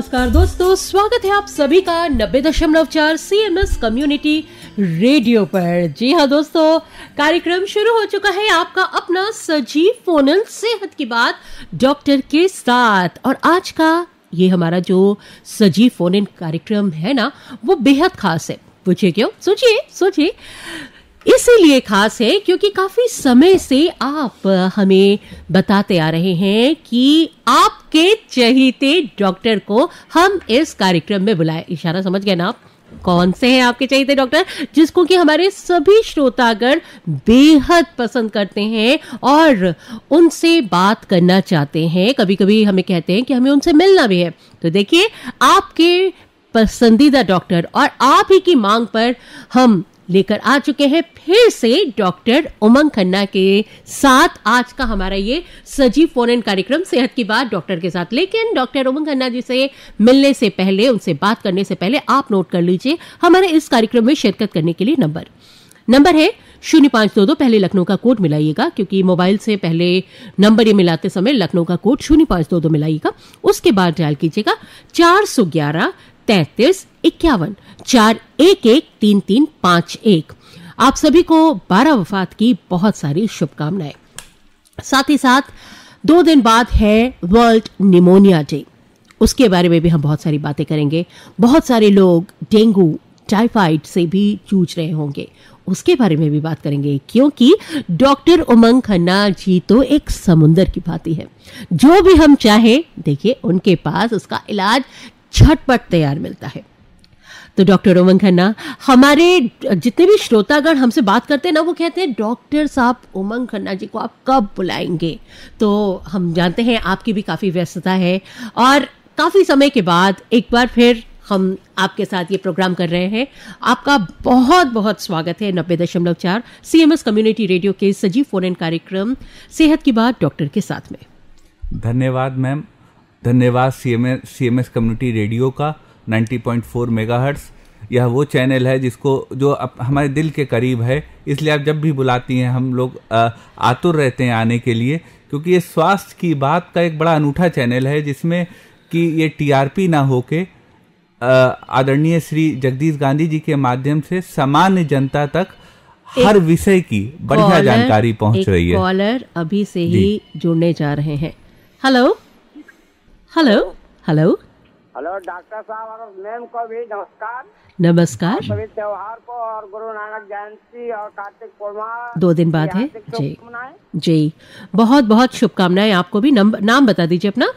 नमस्कार दोस्तों स्वागत है आप सभी का नब्बे दशमलव चार C M S community radio पर जी हाँ दोस्तों कार्यक्रम शुरू हो चुका है आपका अपना सजीव फोनल सेहत की बात डॉक्टर के साथ और आज का ये हमारा जो सजीव फोन कार्यक्रम है ना वो बेहद खास है पूछिए क्यों सोचिए सोचिए इसीलिए खास है क्योंकि काफी समय से आप हमें बताते आ रहे हैं कि आपके चहीते डॉक्टर को हम इस कार्यक्रम में बुलाए इशारा समझ गए ना आप कौन से हैं आपके चाहिए डॉक्टर जिसको कि हमारे सभी श्रोतागण बेहद पसंद करते हैं और उनसे बात करना चाहते हैं कभी कभी हमें कहते हैं कि हमें उनसे मिलना भी है तो देखिए आपके पसंदीदा डॉक्टर और आप ही की मांग पर हम लेकर आ चुके हैं फिर से डॉक्टर उमंग खन्ना के साथ आज का हमारा ये सजीव फोन इन कार्यक्रम सेहत की बात डॉक्टर के साथ लेकिन डॉक्टर उमंग खन्ना जी से मिलने से पहले उनसे बात करने से पहले आप नोट कर लीजिए हमारे इस कार्यक्रम में शिरकत करने के लिए नंबर नंबर है शून्य पांच दो दो पहले लखनऊ का कोड मिलाइएगा क्योंकि मोबाइल से पहले नंबर ये मिलाते समय लखनऊ का कोड शून्य पांच दो दो मिलाइएगा उसके बाद डायल कीजिएगा चार सौ ग्यारह तैतीस इक्यावन चार एक एक तीन तीन पाँच एक आप सभी को बारह वफात की बहुत सारी शुभकामनाएं साथ ही साथ दो दिन बाद है वर्ल्ड निमोनिया डे उसके बारे में भी हम बहुत सारी बातें करेंगे बहुत सारे लोग डेंगू टाइफाइड से भी जूझ रहे होंगे उसके बारे में भी बात करेंगे क्योंकि डॉक्टर उमंग खन्ना जी तो एक समुंदर की भांति है जो भी हम चाहें देखिए उनके पास उसका इलाज झटपट तैयार मिलता है तो डॉक्टर रोमन खन्ना हमारे जितने भी श्रोतागण हमसे बात करते हैं ना वो कहते हैं डॉक्टर साहब उमंग खन्ना जी को आप कब बुलाएंगे तो हम जानते हैं आपकी भी काफ़ी व्यस्तता है और काफ़ी समय के बाद एक बार फिर हम आपके साथ ये प्रोग्राम कर रहे हैं आपका बहुत बहुत स्वागत है नब्बे दशमलव चार सी कम्युनिटी रेडियो के सजीव फोन कार्यक्रम सेहत की बात डॉक्टर के साथ में धन्यवाद मैम धन्यवाद सी एम कम्युनिटी रेडियो का 90.4 पॉइंट यह वो चैनल है जिसको जो अप, हमारे दिल के करीब है इसलिए आप जब भी बुलाती हैं हम लोग आतुर रहते हैं आने के लिए क्योंकि ये स्वास्थ्य की बात का एक बड़ा अनूठा चैनल है जिसमें कि ये टीआरपी ना होके आदरणीय श्री जगदीश गांधी जी के माध्यम से सामान्य जनता तक हर विषय की बढ़िया जानकारी पहुंच रही है कॉलर अभी से ही जुड़ने जा रहे हैं hello hello hello hello doctor साहब और मैम को भी नमस्कार नमस्कार सभी त्योहार को और गुरु नानक जयंती और कार्तिक पूर्णिमा दो दिन बाद है जी जी बहुत बहुत शुभकामनाएं आपको भी नम, नाम बता दीजिए अपना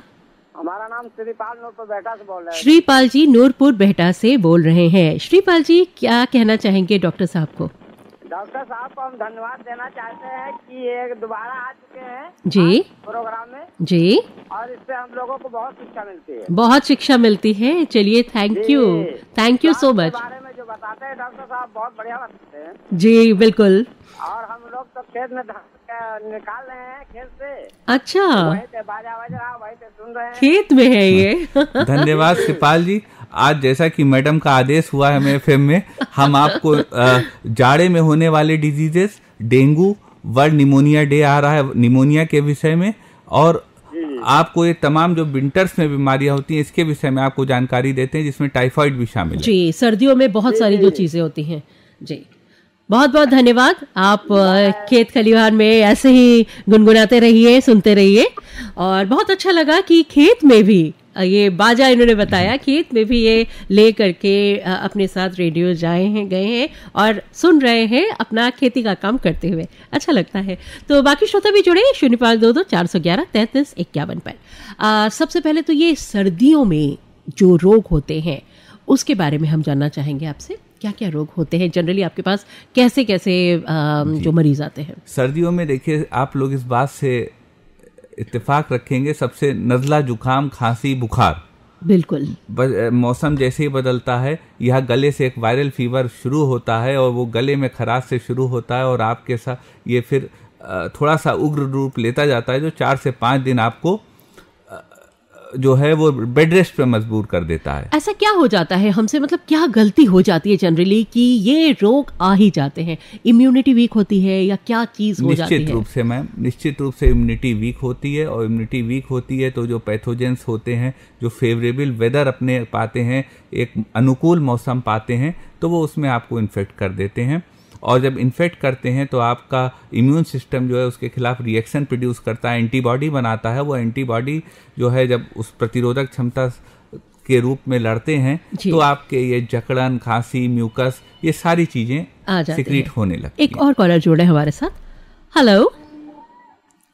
हमारा नाम श्रीपाल नूरपुर बेहटा से बोल रहे हैं श्रीपाल जी नूरपुर बेहटा से बोल रहे हैं श्रीपाल जी क्या कहना चाहेंगे डॉक्टर साहब को डॉक्टर साहब को हम धन्यवाद देना चाहते हैं कि ये दोबारा आ चुके हैं जी प्रोग्राम में जी और इससे हम लोगों को बहुत शिक्षा मिलती है बहुत शिक्षा मिलती है चलिए thank you thank you so much बारे में जो बताते हैं डॉक्टर साहब बहुत बढ़िया बताते हैं जी बिल्कुल और हम लोग तो खेत में निकाल रहे हैं खेत से अच्छा बाजा बाजा वही सुन रहे हैं खेत में है ये हाँ। धन्यवाद कृपाल जी आज जैसा कि मैडम का आदेश हुआ है मेरे फिल्म में हम आपको जाड़े में होने वाले diseases dengue world pneumonia day आ रहा है निमोनिया के विषय में और आपको ये तमाम जो विंटर्स में बीमारियां होती हैं इसके विषय में आपको जानकारी देते हैं जिसमें टाइफाइड भी शामिल है जी सर्दियों में बहुत सारी जो चीजें होती हैं जी बहुत बहुत धन्यवाद आप खेत खलिहान में ऐसे ही गुनगुनाते रहिए सुनते रहिए और बहुत अच्छा लगा कि खेत में भी ये बाजा इन्होंने बताया कि में भी ये ले करके अपने साथ रेडियो जाए हैं गए हैं और सुन रहे हैं अपना खेती का काम करते हुए अच्छा लगता है तो बाकी श्रोता भी जुड़े शून्य पाँच दो दो चार सौ ग्यारह तैंतीस इक्यावन पर सबसे पहले तो ये सर्दियों में जो रोग होते हैं उसके बारे में हम जानना चाहेंगे आपसे क्या क्या रोग होते हैं जनरली आपके पास कैसे कैसे आ, जो मरीज आते हैं सर्दियों में देखिए आप लोग इस बात से इतफाक रखेंगे सबसे नज़ला जुकाम खांसी बुखार बिल्कुल मौसम जैसे ही बदलता है यह गले से एक वायरल फीवर शुरू होता है और वो गले में खराश से शुरू होता है और आपके साथ ये फिर थोड़ा सा उग्र रूप लेता जाता है जो चार से पाँच दिन आपको जो है वो बेड रेस्ट पे मजबूर कर देता है ऐसा क्या हो जाता है हमसे मतलब क्या गलती हो जाती है जनरली कि ये रोग आ ही जाते हैं इम्यूनिटी वीक होती है या क्या चीज हो जाती है निश्चित रूप से मैम निश्चित रूप से इम्यूनिटी वीक होती है और इम्यूनिटी वीक होती है तो जो पैथोजेंस होते हैं जो फेवरेबल वेदर अपने पाते हैं एक अनुकूल मौसम पाते हैं तो वो उसमें आपको इन्फेक्ट कर देते हैं और जब इन्फेक्ट करते हैं तो आपका इम्यून सिस्टम जो है उसके खिलाफ रिएक्शन प्रोड्यूस करता है एंटीबॉडी बनाता है वो एंटीबॉडी जो है जब उस प्रतिरोधक क्षमता के रूप में लड़ते हैं तो आपके ये जकड़न खांसी म्यूकस ये सारी चीजें सिक्रीट होने लगती एक और कॉलर जोड़े हमारे साथ हेलो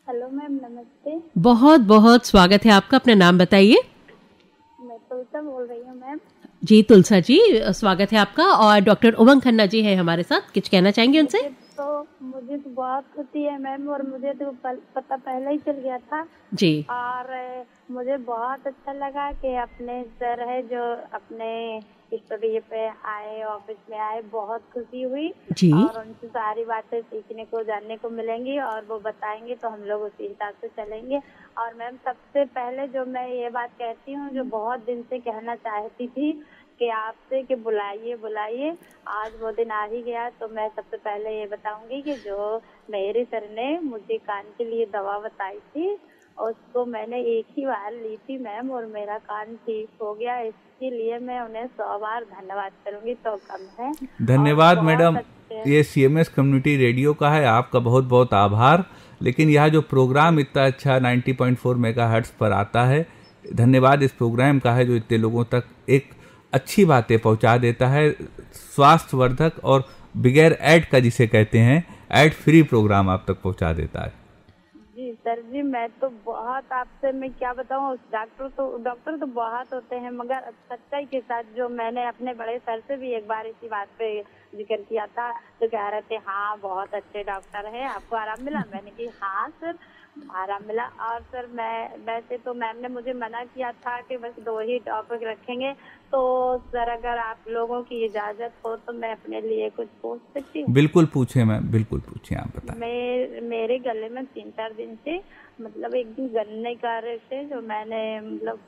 हेलो मैम नमस्ते बहुत बहुत स्वागत है आपका अपना नाम बताइए जी तुलसा जी स्वागत है आपका और डॉक्टर उमंग खन्ना जी है हमारे साथ कुछ कहना चाहेंगे उनसे तो मुझे तो बहुत खुशी है मैम और मुझे तो पता पहले ही चल गया था जी और मुझे बहुत अच्छा लगा कि अपने सर है जो अपने प्रैक्टिस पे आए ऑफिस में आए बहुत खुशी हुई जी और उनसे सारी बातें सीखने को जानने को मिलेंगी और वो बताएंगे तो हम लोग उसी हिसाब से चलेंगे और मैम सबसे पहले जो मैं ये बात कहती हूँ जो बहुत दिन से कहना चाहती थी कि आपसे कि बुलाइए बुलाइए आज वो दिन आ ही गया तो मैं सबसे पहले ये बताऊंगी कि जो मेरे सर ने मुझे कान के लिए दवा बताई थी उसको मैंने एक ही बार ली थी मैम और मेरा कान ठीक हो गया इस इसके लिए मैं उन्हें सौ बार धन्यवाद करूंगी तो कम है धन्यवाद मैडम ये C M S community radio का है आपका बहुत बहुत आभार लेकिन यह जो प्रोग्राम इतना अच्छा 90.4 पॉइंट पर आता है धन्यवाद इस प्रोग्राम का है जो इतने लोगों तक एक अच्छी बातें पहुंचा देता है स्वास्थ्यवर्धक और बगैर ऐड का जिसे कहते हैं ऐड फ्री प्रोग्राम आप तक पहुंचा देता है सर जी मैं तो बहुत आपसे मैं क्या बताऊँ डॉक्टर तो डॉक्टर तो बहुत होते हैं मगर सच्चाई के साथ जो मैंने अपने बड़े सर से भी एक बार इसी बात पे जिक्र किया था तो कह रहे थे हाँ बहुत अच्छे डॉक्टर हैं आपको आराम मिला मैंने कि हाँ सर आराम मिला और सर मैं वैसे तो मैम ने मुझे मना किया था कि बस दो ही टॉपिक रखेंगे तो सर अगर आप लोगों की इजाजत हो तो मैं अपने लिए कुछ पूछ सकती हूँ बिल्कुल पूछे मैम बिल्कुल पूछे आप बताएं मेरे मेरे गले में तीन चार दिन से मतलब एक दिन गन्ने का रहे थे जो मैंने मतलब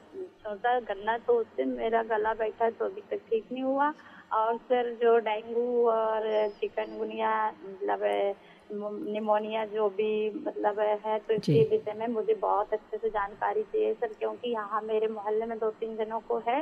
छोटा गन्ना तो उससे मेरा गला बैठा तो अभी तक ठीक नहीं हुआ और सर जो डेंगू और चिकनगुनिया मतलब निमोनिया जो भी मतलब है तो इसके विषय में मुझे बहुत अच्छे से जानकारी चाहिए सर क्योंकि यहाँ मेरे मोहल्ले में दो तीन जनों को है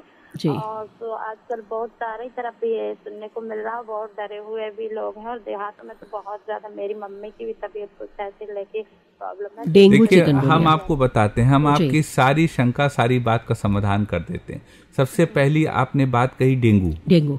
और तो आजकल बहुत सारी तरफ है सुनने को मिल रहा है बहुत डरे हुए भी लोग हैं और देहातों में तो बहुत ज्यादा मेरी मम्मी की भी तबीयत कुछ ऐसे लेके प्रॉब्लम है देखिए हम आपको बताते हैं हम आपकी सारी शंका सारी बात का समाधान कर देते हैं सबसे पहली आपने बात कही डेंगू डेंगू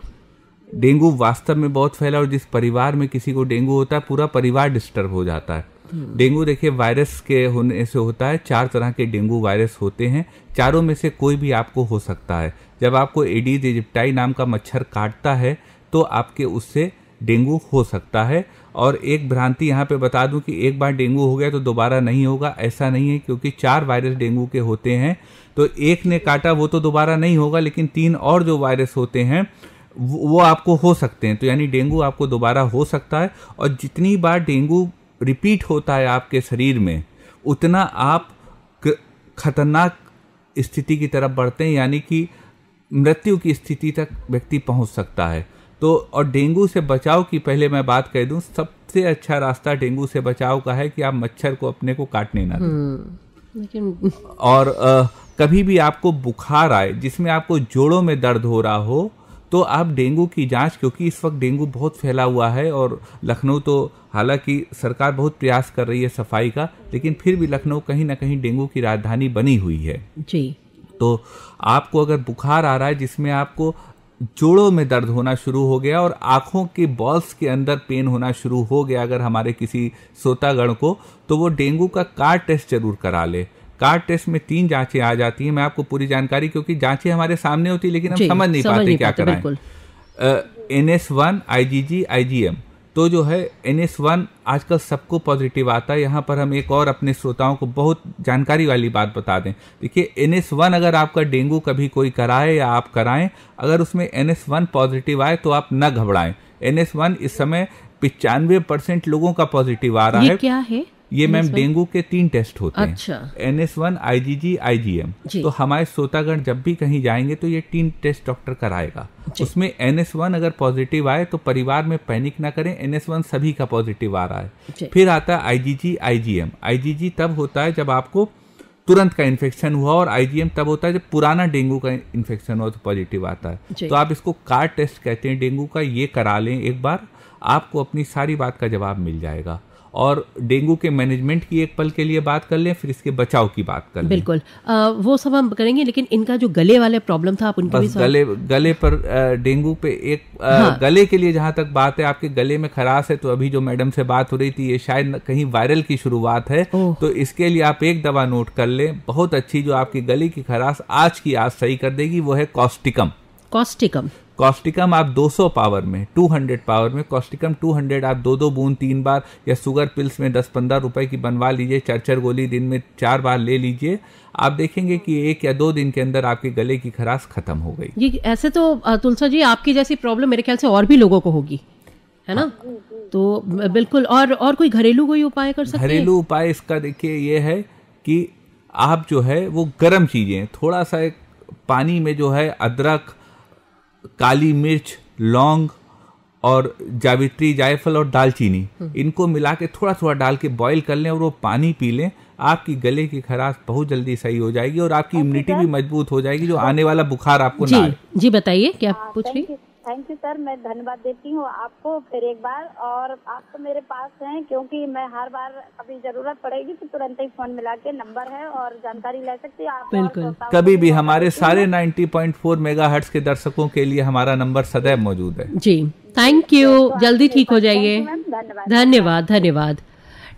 डेंगू वास्तव में बहुत फैला और जिस परिवार में किसी को डेंगू होता है पूरा परिवार डिस्टर्ब हो जाता है हम्म। डेंगू देखिए वायरस के होने से होता है चार तरह के डेंगू वायरस होते हैं चारों में से कोई भी आपको हो सकता है जब आपको एडीज इजिप्टाई नाम का मच्छर काटता है तो आपके उससे डेंगू हो सकता है और एक भ्रांति यहाँ पे बता दूं कि एक बार डेंगू हो गया तो दोबारा नहीं होगा ऐसा नहीं है क्योंकि चार वायरस डेंगू के होते हैं तो एक ने काटा वो तो दोबारा नहीं होगा लेकिन तीन और जो वायरस होते हैं वो आपको हो सकते हैं तो यानी डेंगू आपको दोबारा हो सकता है और जितनी बार डेंगू रिपीट होता है आपके शरीर में उतना आप खतरनाक स्थिति की तरफ बढ़ते हैं यानी कि मृत्यु की स्थिति तक व्यक्ति पहुंच सकता है तो और डेंगू से बचाव की पहले मैं बात कह दूं सबसे अच्छा रास्ता डेंगू से बचाव का है कि आप मच्छर को अपने को काटने ना दें हम्म, और आ, कभी भी आपको बुखार आए जिसमें आपको जोड़ों में दर्द हो रहा हो तो आप डेंगू की जांच क्योंकि इस वक्त डेंगू बहुत फैला हुआ है और लखनऊ तो हालांकि सरकार बहुत प्रयास कर रही है सफाई का लेकिन फिर भी लखनऊ कहीं ना कहीं डेंगू की राजधानी बनी हुई है जी तो आपको अगर बुखार आ रहा है जिसमें आपको जोड़ों में दर्द होना शुरू हो गया और आँखों के बॉल्स के अंदर पेन होना शुरू हो गया अगर हमारे किसी श्रोतागण को तो वो डेंगू का कार टेस्ट जरूर करा ले कार्ड टेस्ट में तीन जांचें आ जाती हैं मैं आपको पूरी जानकारी क्योंकि जांचें हमारे सामने होती है लेकिन हम समझ नहीं पाते क्या कराएं N S one I G G I G M तो जो है एन एस वन आजकल सबको पॉजिटिव आता है यहाँ पर हम एक और अपने श्रोताओं को बहुत जानकारी वाली बात बता दें देखिए एन एस वन अगर आपका डेंगू कभी कोई कराए या आप कराएं अगर उसमें एन एस वन पॉजिटिव आए तो आप न घबराएं एन एस वन इस समय पिचानवे परसेंट लोगों का पॉजिटिव आ रहा है क्या है ये मैम डेंगू के तीन टेस्ट होते हैं N S one I G G I G M तो हमारे सोतागढ़ जब भी कहीं जाएंगे तो ये तीन टेस्ट डॉक्टर कराएगा उसमें एन एस वन अगर पॉजिटिव आए तो परिवार में पैनिक ना करें एन एस वन सभी का पॉजिटिव आ रहा है फिर आता है आई G G I G M I G जी तब होता है जब आपको तुरंत का इन्फेक्शन हुआ और आईजीएम तब होता है जब पुराना डेंगू का इन्फेक्शन हुआ तो पॉजिटिव आता है तो आप इसको कार टेस्ट कहते हैं डेंगू का ये करा लें एक बार आपको अपनी सारी बात का जवाब मिल जाएगा और डेंगू के मैनेजमेंट की एक पल के लिए बात कर लें फिर इसके बचाव की बात कर लें बिल्कुल आ, वो सब हम करेंगे लेकिन इनका जो गले वाला प्रॉब्लम था आप उनके बस गले गले पर डेंगू पे एक हाँ। गले के लिए जहाँ तक बात है आपके गले में खराश है तो अभी जो मैडम से बात हो रही थी ये शायद कहीं वायरल की शुरुआत है तो इसके लिए आप एक दवा नोट कर लें बहुत अच्छी जो आपकी गले की खराश आज की आज सही कर देगी वो है कॉस्टिकम कॉस्टिकम कॉस्टिकम आप 200 पावर में 200 पावर में कॉस्टिकम 200 आप दो दो बूंद तीन बार या सुगर पिल्स में 10-15 रुपए की बनवा लीजिए चार चार गोली दिन में चार बार ले लीजिए आप देखेंगे कि एक या दो दिन के अंदर आपके गले की खराश खत्म हो गई ये ऐसे तो तुलसा जी आपकी जैसी प्रॉब्लम मेरे ख्याल से और भी लोगों को होगी है ना तो बिल्कुल और और कोई घरेलू कोई उपाय कर सकते घरेलू उपाय इसका देखिए ये है कि आप जो है वो गर्म चीज़ें थोड़ा सा पानी में जो है अदरक काली मिर्च लौंग और जावित्री जायफल और दालचीनी हम्म। इनको मिला के थोड़ा थोड़ा डाल के बॉईल कर लें और वो पानी पी लें आपकी गले की खराश बहुत जल्दी सही हो जाएगी और आपकी इम्यूनिटी भी मजबूत हो जाएगी जो आने वाला बुखार आपको जी ना जी बताइए क्या हाँ, पूछ रही थैंक यू सर मैं धन्यवाद देती हूँ आपको फिर एक बार और आप तो मेरे पास हैं क्योंकि मैं हर बार अभी जरूरत पड़ेगी तो तुरंत ही फोन मिला के नंबर है और जानकारी ले सकती है आप बिल्कुल कभी भी हमारे सारे 90.4 मेगाहर्ट्ज के दर्शकों के लिए हमारा नंबर सदैव मौजूद है जी थैंक यू तो जल्दी ठीक हो जाइए धन्यवाद धन्यवाद धन्यवाद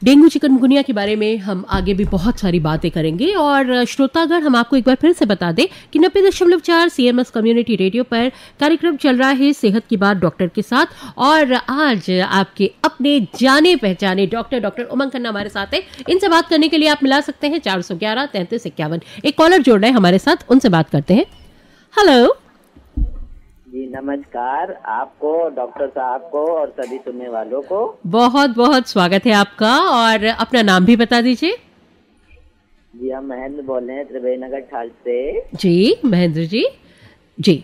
डेंगू चिकनगुनिया के बारे में हम आगे भी बहुत सारी बातें करेंगे और श्रोतागढ़ हम आपको एक बार फिर से बता दें कि नब्बे दशमलव चार C M S community radio पर कार्यक्रम चल रहा है सेहत की बात डॉक्टर के साथ और आज आपके अपने जाने पहचाने डॉक्टर डॉक्टर उमंग खन्ना हमारे साथ है इनसे बात करने के लिए आप मिला सकते हैं चार सौ ग्यारह तैंतीस इक्यावन एक कॉलर जोड़ रहे हैं हमारे साथ उनसे बात करते हैं हेलो जी नमस्कार आपको डॉक्टर साहब को और सभी सुनने वालों को बहुत बहुत स्वागत है आपका और अपना नाम भी बता दीजिए जी हम महेंद्र बोल रहे हैं त्रिवेणी नगर ठाल से जी महेंद्र जी जी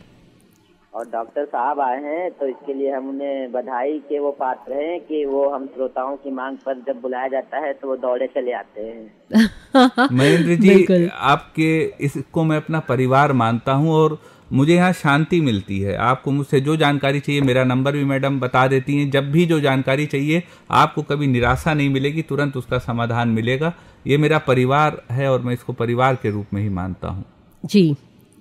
और डॉक्टर साहब आए हैं तो इसके लिए हम उन्हें बधाई के वो पात्र हैं कि वो हम श्रोताओं की मांग पर जब बुलाया जाता है तो वो दौड़े चले आते हैं महेंद्र जी आपके इसको मैं अपना परिवार मानता हूँ और मुझे यहाँ शांति मिलती है आपको मुझसे जो जानकारी चाहिए मेरा नंबर भी मैडम बता देती हैं जब भी जो जानकारी चाहिए आपको कभी निराशा नहीं मिलेगी तुरंत उसका समाधान मिलेगा ये मेरा परिवार है और मैं इसको परिवार के रूप में ही मानता हूँ जी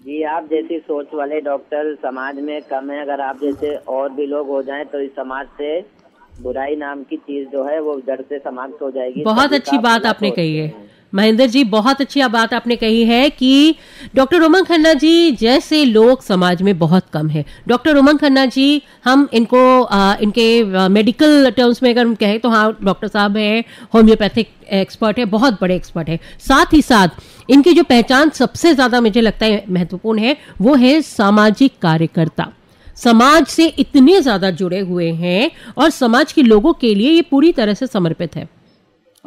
जी आप जैसी सोच वाले डॉक्टर समाज में कम है अगर आप जैसे और भी लोग हो जाएं तो इस समाज से बुराई नाम की चीज जो है वो जड़ से समाप्त हो जाएगी बहुत अच्छी बात आपने कही है महेंद्र जी बहुत अच्छी बात आपने कही है कि डॉक्टर रोमन खन्ना जी जैसे लोग समाज में बहुत कम है डॉक्टर रोमन खन्ना जी हम इनको आ, इनके मेडिकल टर्म्स में अगर हम कहें तो हाँ डॉक्टर साहब है होम्योपैथिक एक्सपर्ट है बहुत बड़े एक्सपर्ट है साथ ही साथ इनकी जो पहचान सबसे ज़्यादा मुझे लगता है महत्वपूर्ण है वो है सामाजिक कार्यकर्ता समाज से इतने ज़्यादा जुड़े हुए हैं और समाज के लोगों के लिए ये पूरी तरह से समर्पित है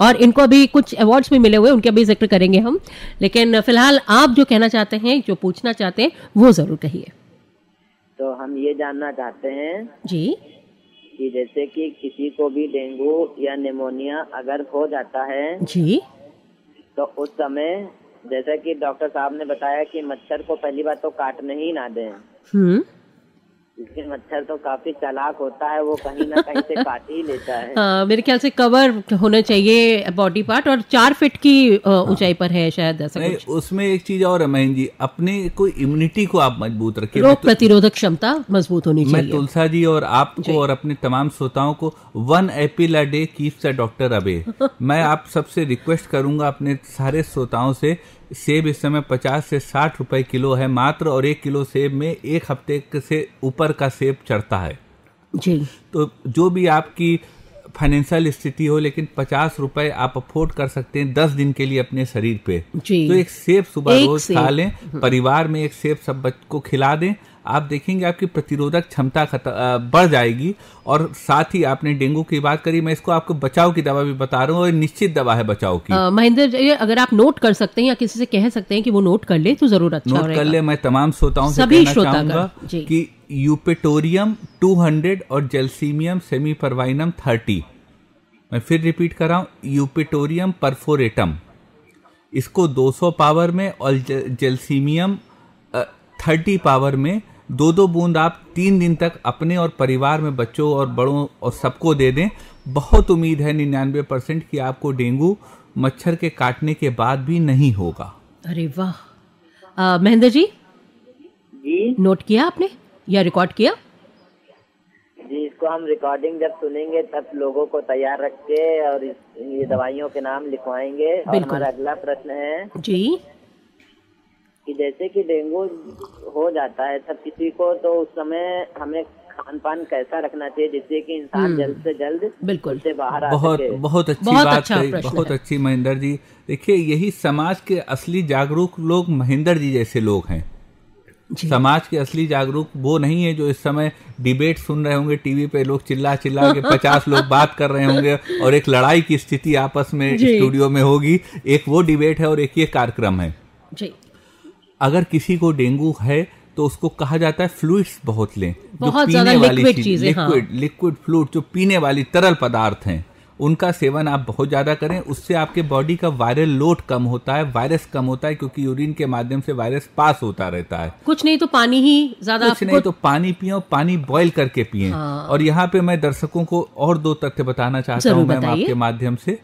और इनको अभी कुछ अवार्ड्स भी मिले हुए उनके भी जिक्र करेंगे हम लेकिन फिलहाल आप जो कहना चाहते हैं जो पूछना चाहते हैं वो ज़रूर कहिए तो हम ये जानना चाहते हैं जी कि जैसे कि किसी को भी डेंगू या निमोनिया अगर हो जाता है जी तो उस समय जैसा कि डॉक्टर साहब ने बताया कि मच्छर को पहली बार तो काटने ही ना दें हम्म। इसलिए मच्छर तो काफी चालाक होता है वो कहीं ना कहीं से काट ही लेता है आ, हाँ, मेरे ख्याल से कवर होना चाहिए बॉडी पार्ट और चार फिट की हाँ। ऊंचाई हाँ। पर है शायद ऐसा कुछ उसमें एक चीज और है महेंद्र जी अपने को इम्यूनिटी को आप मजबूत रखिए रोग तो- प्रतिरोधक क्षमता मजबूत होनी मैं चाहिए मैं तुलसा जी और आपको और अपने तमाम श्रोताओं को one apple day keeps a doctor away मैं आप सबसे रिक्वेस्ट करूंगा अपने सारे श्रोताओं से सेब इस समय पचास से साठ रुपए किलो है मात्र और एक किलो सेब में एक हफ्ते से ऊपर का सेब चढ़ता है जी तो जो भी आपकी फाइनेंशियल स्थिति हो लेकिन पचास रुपए आप अफोर्ड कर सकते हैं दस दिन के लिए अपने शरीर पे जी। तो एक सेब सुबह रोज खा लें हम्म। परिवार में एक सेब सब बच्चों को खिला दें आप देखेंगे आपकी प्रतिरोधक क्षमता बढ़ जाएगी और साथ ही आपने डेंगू की बात करी मैं इसको आपको बचाव की दवा भी बता रहा हूँ और निश्चित दवा है बचाव की महेंद्र जी अगर आप नोट कर सकते हैं या किसी से कह सकते हैं कि वो नोट कर ले तो जरूर अच्छा नोट कर ले मैं तमाम श्रोताओं से कहना चाहूंगा कि यूपेटोरियम 200 और जेलसीमियम सेमी परवाइनम थर्टी मैं फिर रिपीट कर रहा हूँ यूपेटोरियम परफोरेटम इसको 200 पावर में और जेलसीमियम थर्टी पावर में दो दो बूंद आप तीन दिन तक अपने और परिवार में बच्चों और बड़ों और सबको दे दें बहुत उम्मीद है निन्यानवे परसेंट कि आपको डेंगू मच्छर के काटने के बाद भी नहीं होगा अरे वाह महेंद्र जी जी नोट किया आपने या रिकॉर्ड किया जी इसको हम रिकॉर्डिंग जब सुनेंगे तब लोगों को तैयार रख के और ये दवाइयों के नाम लिखवाएंगे और हमारा अगला प्रश्न है जी कि जैसे कि डेंगू हो जाता है तब किसी को तो उस समय हमें खान पान कैसा रखना चाहिए जिससे कि इंसान हम्म। जल्द से जल्द बिल्कुल से बाहर आ बहुत सके। बहुत अच्छी बहुत बात अच्छा बहुत अच्छी महेंद्र जी देखिए यही समाज के असली जागरूक लोग महेंद्र जी जैसे लोग हैं समाज के असली जागरूक वो नहीं है जो इस समय डिबेट सुन रहे होंगे टीवी पे लोग चिल्ला चिल्ला के पचास लोग बात कर रहे होंगे और एक लड़ाई की स्थिति आपस में स्टूडियो में होगी एक वो डिबेट है और एक ये कार्यक्रम है जी अगर किसी को डेंगू है तो उसको कहा जाता है फ्लूड्स बहुत लें बहुत जो पीने वाली चीज हाँ। लिक्विड लिक्विड फ्लूड जो पीने वाली तरल पदार्थ हैं उनका सेवन आप बहुत ज़्यादा करें उससे आपके बॉडी का वायरल लोड कम होता है वायरस कम होता है क्योंकि यूरिन के माध्यम से वायरस पास होता रहता है कुछ नहीं तो पानी ही ज्यादा कुछ नहीं तो पानी पियो पानी बॉईल करके पिए हाँ। और यहाँ पे मैं दर्शकों को और दो तथ्य बताना चाहता हूँ मैम आपके माध्यम से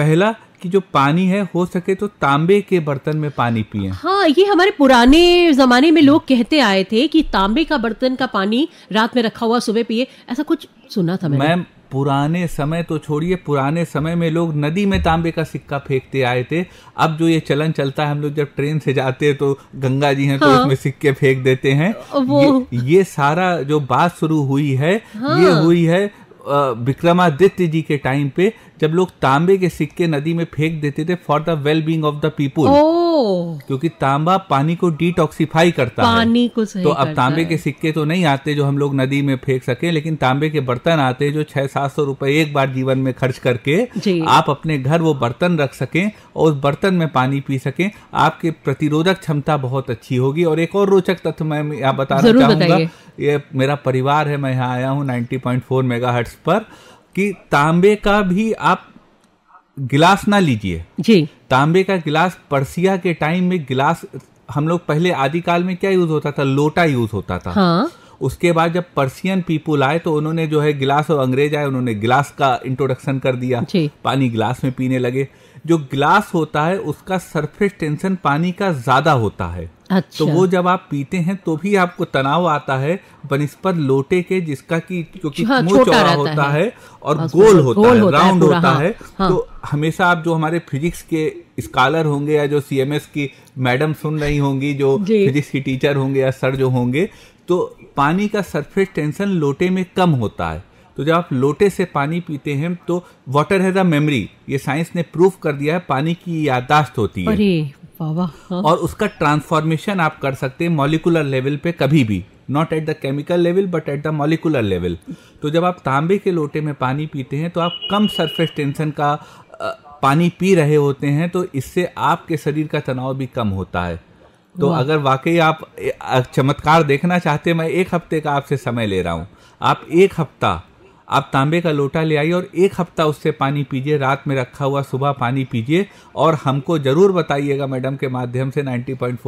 पहला कि जो पानी है हो सके तो तांबे के बर्तन में पानी पिए हाँ ये हमारे पुराने जमाने में लोग कहते आए थे कि तांबे का बर्तन का पानी रात में रखा हुआ सुबह पिए ऐसा कुछ सुना था मैम पुराने समय तो छोड़िए पुराने समय में लोग नदी में तांबे का सिक्का फेंकते आए थे अब जो ये चलन चलता है हम लोग जब ट्रेन से जाते हैं तो गंगा जी हैं तो हाँ। तो उसमें सिक्के फेंक देते हैं वो ये, ये सारा जो बात शुरू हुई है हाँ। ये हुई है विक्रमादित्य जी के टाइम पे जब लोग तांबे के सिक्के नदी में फेंक देते थे for the well being of the people क्योंकि तांबा पानी को डिटॉक्सीफाई करता पानी है पानी को सही तो अब तांबे के सिक्के तो नहीं आते जो हम लोग नदी में फेंक सके लेकिन तांबे के बर्तन आते हैं जो छह सात सौ रूपये एक बार जीवन में खर्च करके आप अपने घर वो बर्तन रख सके और उस बर्तन में पानी पी सके आपके प्रतिरोधक क्षमता बहुत अच्छी होगी और एक और रोचक तथ्य मैं यहाँ बताना चाहूंगा ये मेरा परिवार है मैं यहाँ आया हूँ नाइनटी पॉइंट पर कि तांबे का भी आप गिलास ना लीजिए जी तांबे का गिलास परसिया के टाइम में गिलास हम लोग पहले आदिकाल में क्या यूज होता था लोटा यूज होता था हाँ? उसके बाद जब पर्सियन पीपुल आए तो उन्होंने जो है गिलास और अंग्रेज आए उन्होंने गिलास का इंट्रोडक्शन कर दिया पानी गिलास में पीने लगे जो गिलास होता है उसका सरफेस टेंशन पानी का ज्यादा होता है तो अच्छा। तो वो जब आप पीते हैं तो भी आपको तनाव आता है बनस्पत लोटे के जिसका की क्योंकि हाँ, चौड़ा होता है, है और हाँ, गोल होता गोल है होता राउंड है, होता हाँ, है हाँ, तो हमेशा आप जो हमारे फिजिक्स के स्कॉलर होंगे या जो सीएमएस की मैडम सुन रही होंगी जो फिजिक्स की टीचर होंगे या सर जो होंगे तो पानी का सरफेस टेंशन लोटे में कम होता है तो जब आप लोटे से पानी पीते हैं तो वाटर हैज अ मेमोरी ये साइंस ने प्रूफ कर दिया है पानी की यादाश्त होती है हाँ। और उसका ट्रांसफॉर्मेशन आप कर सकते हैं मॉलिकुलर लेवल पे कभी भी not at the chemical level but at the molecular level तो जब आप तांबे के लोटे में पानी पीते हैं तो आप कम सरफेस टेंशन का पानी पी रहे होते हैं तो इससे आपके शरीर का तनाव भी कम होता है तो अगर वाकई आप चमत्कार देखना चाहते हैं मैं एक हफ्ते का आपसे समय ले रहा हूँ आप एक हफ्ता आप तांबे का लोटा ले आइए और एक हफ्ता उससे पानी पीजिए रात में रखा हुआ सुबह पानी पीजिए और हमको ज़रूर बताइएगा मैडम के माध्यम से 90.4 पॉइंट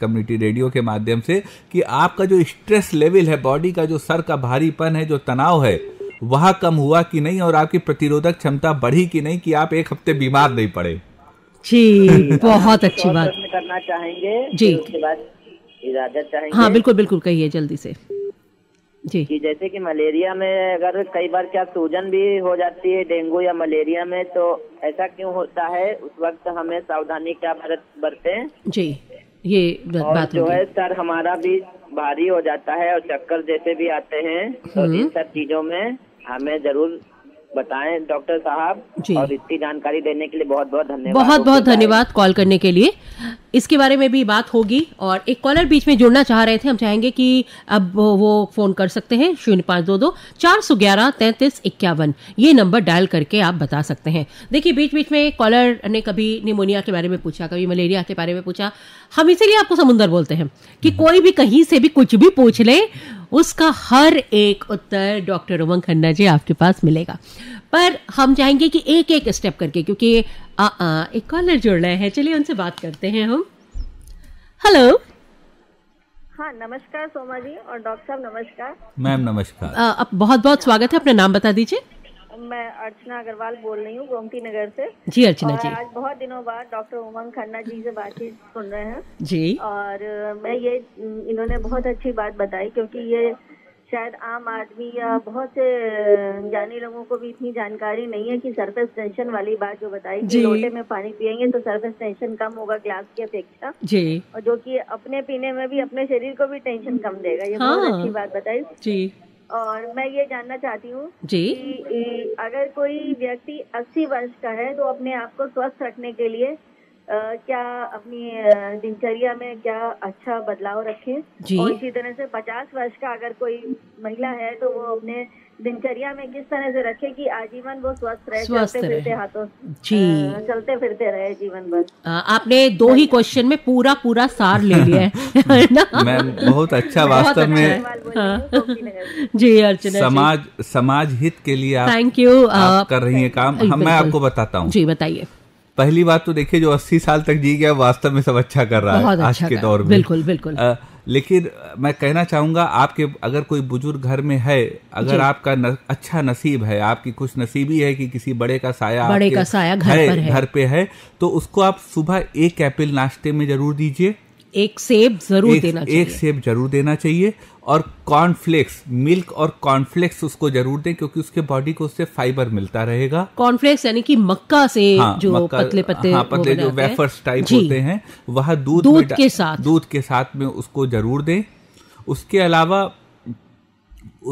कम्युनिटी रेडियो के माध्यम से कि आपका जो स्ट्रेस लेवल है बॉडी का जो सर का भारीपन है जो तनाव है वह कम हुआ कि नहीं और आपकी प्रतिरोधक क्षमता बढ़ी कि नहीं कि आप एक हफ्ते बीमार नहीं पड़े जी बहुत अच्छी बात करना चाहेंगे जी उसके बाद इजाजत चाहेंगे हाँ बिल्कुल बिल्कुल कहिए जल्दी से जी कि जैसे कि मलेरिया में अगर कई बार क्या सूजन भी हो जाती है डेंगू या मलेरिया में तो ऐसा क्यों होता है उस वक्त हमें सावधानी क्या बरत बरते जी ये और बात जो है सर हमारा भी भारी हो जाता है और चक्कर जैसे भी आते हैं तो हम्म। इन सब चीजों में हमें जरूर बताएं डॉक्टर साहब और इतनी जानकारी देने के लिए बहुत बहुत धन्यवाद बहुत बहुत धन्यवाद कॉल करने के लिए इसके बारे में भी बात होगी और एक कॉलर बीच में जुड़ना चाह रहे थे हम चाहेंगे कि अब वो फोन कर सकते हैं शून्य पाँच दो दो चार सौ ग्यारह तैंतीस इक्यावन ये नंबर डायल करके आप बता सकते हैं देखिए बीच बीच में कॉलर ने कभी निमोनिया के बारे में पूछा कभी मलेरिया के बारे में पूछा हम इसीलिए आपको समुंदर बोलते हैं कि हम्म। कोई भी कहीं से भी कुछ भी पूछ ले उसका हर एक उत्तर डॉक्टर उमंग खन्ना जी आपके पास मिलेगा पर हम चाहेंगे कि एक एक स्टेप करके क्योंकि आ, आ, एक कॉलर जुड़ रहे हैं चलिए उनसे बात करते हैं हम हेलो हाँ नमस्कार सोमा जी और डॉक्टर साहब नमस्कार मैम नमस्कार आप बहुत बहुत स्वागत है अपना नाम बता दीजिए मैं अर्चना अग्रवाल बोल रही हूँ गोमती नगर से जी अर्चना जी आज बहुत दिनों बाद डॉक्टर उमंग खन्ना जी से बातचीत सुन रहे हैं जी और मैं ये इन्होंने बहुत अच्छी बात बताई क्योंकि ये शायद आम आदमी या बहुत से ज्ञानी लोगों को भी इतनी जानकारी नहीं है कि सरफेस टेंशन वाली बात जो बताई कि लोटे में पानी पिएंगे तो सरफेस टेंशन कम होगा ग्लास की अपेक्षा जी और जो कि अपने पीने में भी अपने शरीर को भी टेंशन कम देगा ये हाँ। बहुत अच्छी बात बताई और मैं ये जानना चाहती हूँ जी कि अगर कोई व्यक्ति अस्सी वर्ष का है तो अपने आप को स्वस्थ रखने के लिए क्या अपनी दिनचर्या में क्या अच्छा बदलाव रखे और इसी तरह से पचास वर्ष का अगर कोई महिला है तो वो अपने दिनचर्या में किस तरह से रखे कि आजीवन वो स्वस्थ रहे स्वस्थ चलते फिरते हाथों जी चलते फिरते रहे जीवन भर आपने दो ही क्वेश्चन में पूरा पूरा सार ले लिया है ना मैम बहुत अच्छा वास्तव अच्छा में हाँ। जी अर्चना समाज समाज हित के लिए आप थैंक यू कर रही है काम हम मैं आपको बताता हूँ जी बताइए पहली बात तो देखिए जो 80 साल तक जी गया वास्तव में सब अच्छा कर रहा है आज अच्छा के दौर में बिल्कुल बिल्कुल लेकिन मैं कहना चाहूँगा आपके अगर कोई बुजुर्ग घर में है अगर आपका न, अच्छा नसीब है आपकी कुछ नसीबी है कि किसी बड़े का साया बड़े का साया घर है, पर है घर पे है तो उसको आप सुबह एक एपिल नाश्ते में जरूर दीजिए एक सेब जरूर एक, देना चाहिए एक सेब जरूर देना चाहिए और कॉर्नफ्लेक्स मिल्क और कॉर्नफ्लेक्स उसको जरूर दें क्योंकि उसके बॉडी को उससे फाइबर मिलता रहेगा कॉर्नफ्लेक्स यानी कि मक्का से हाँ, जो मक्का, हाँ, पतले पतले हाँ, पतले जो वेफर्स टाइप होते हैं वह दूध दूध के साथ दूध के साथ में उसको जरूर दें उसके अलावा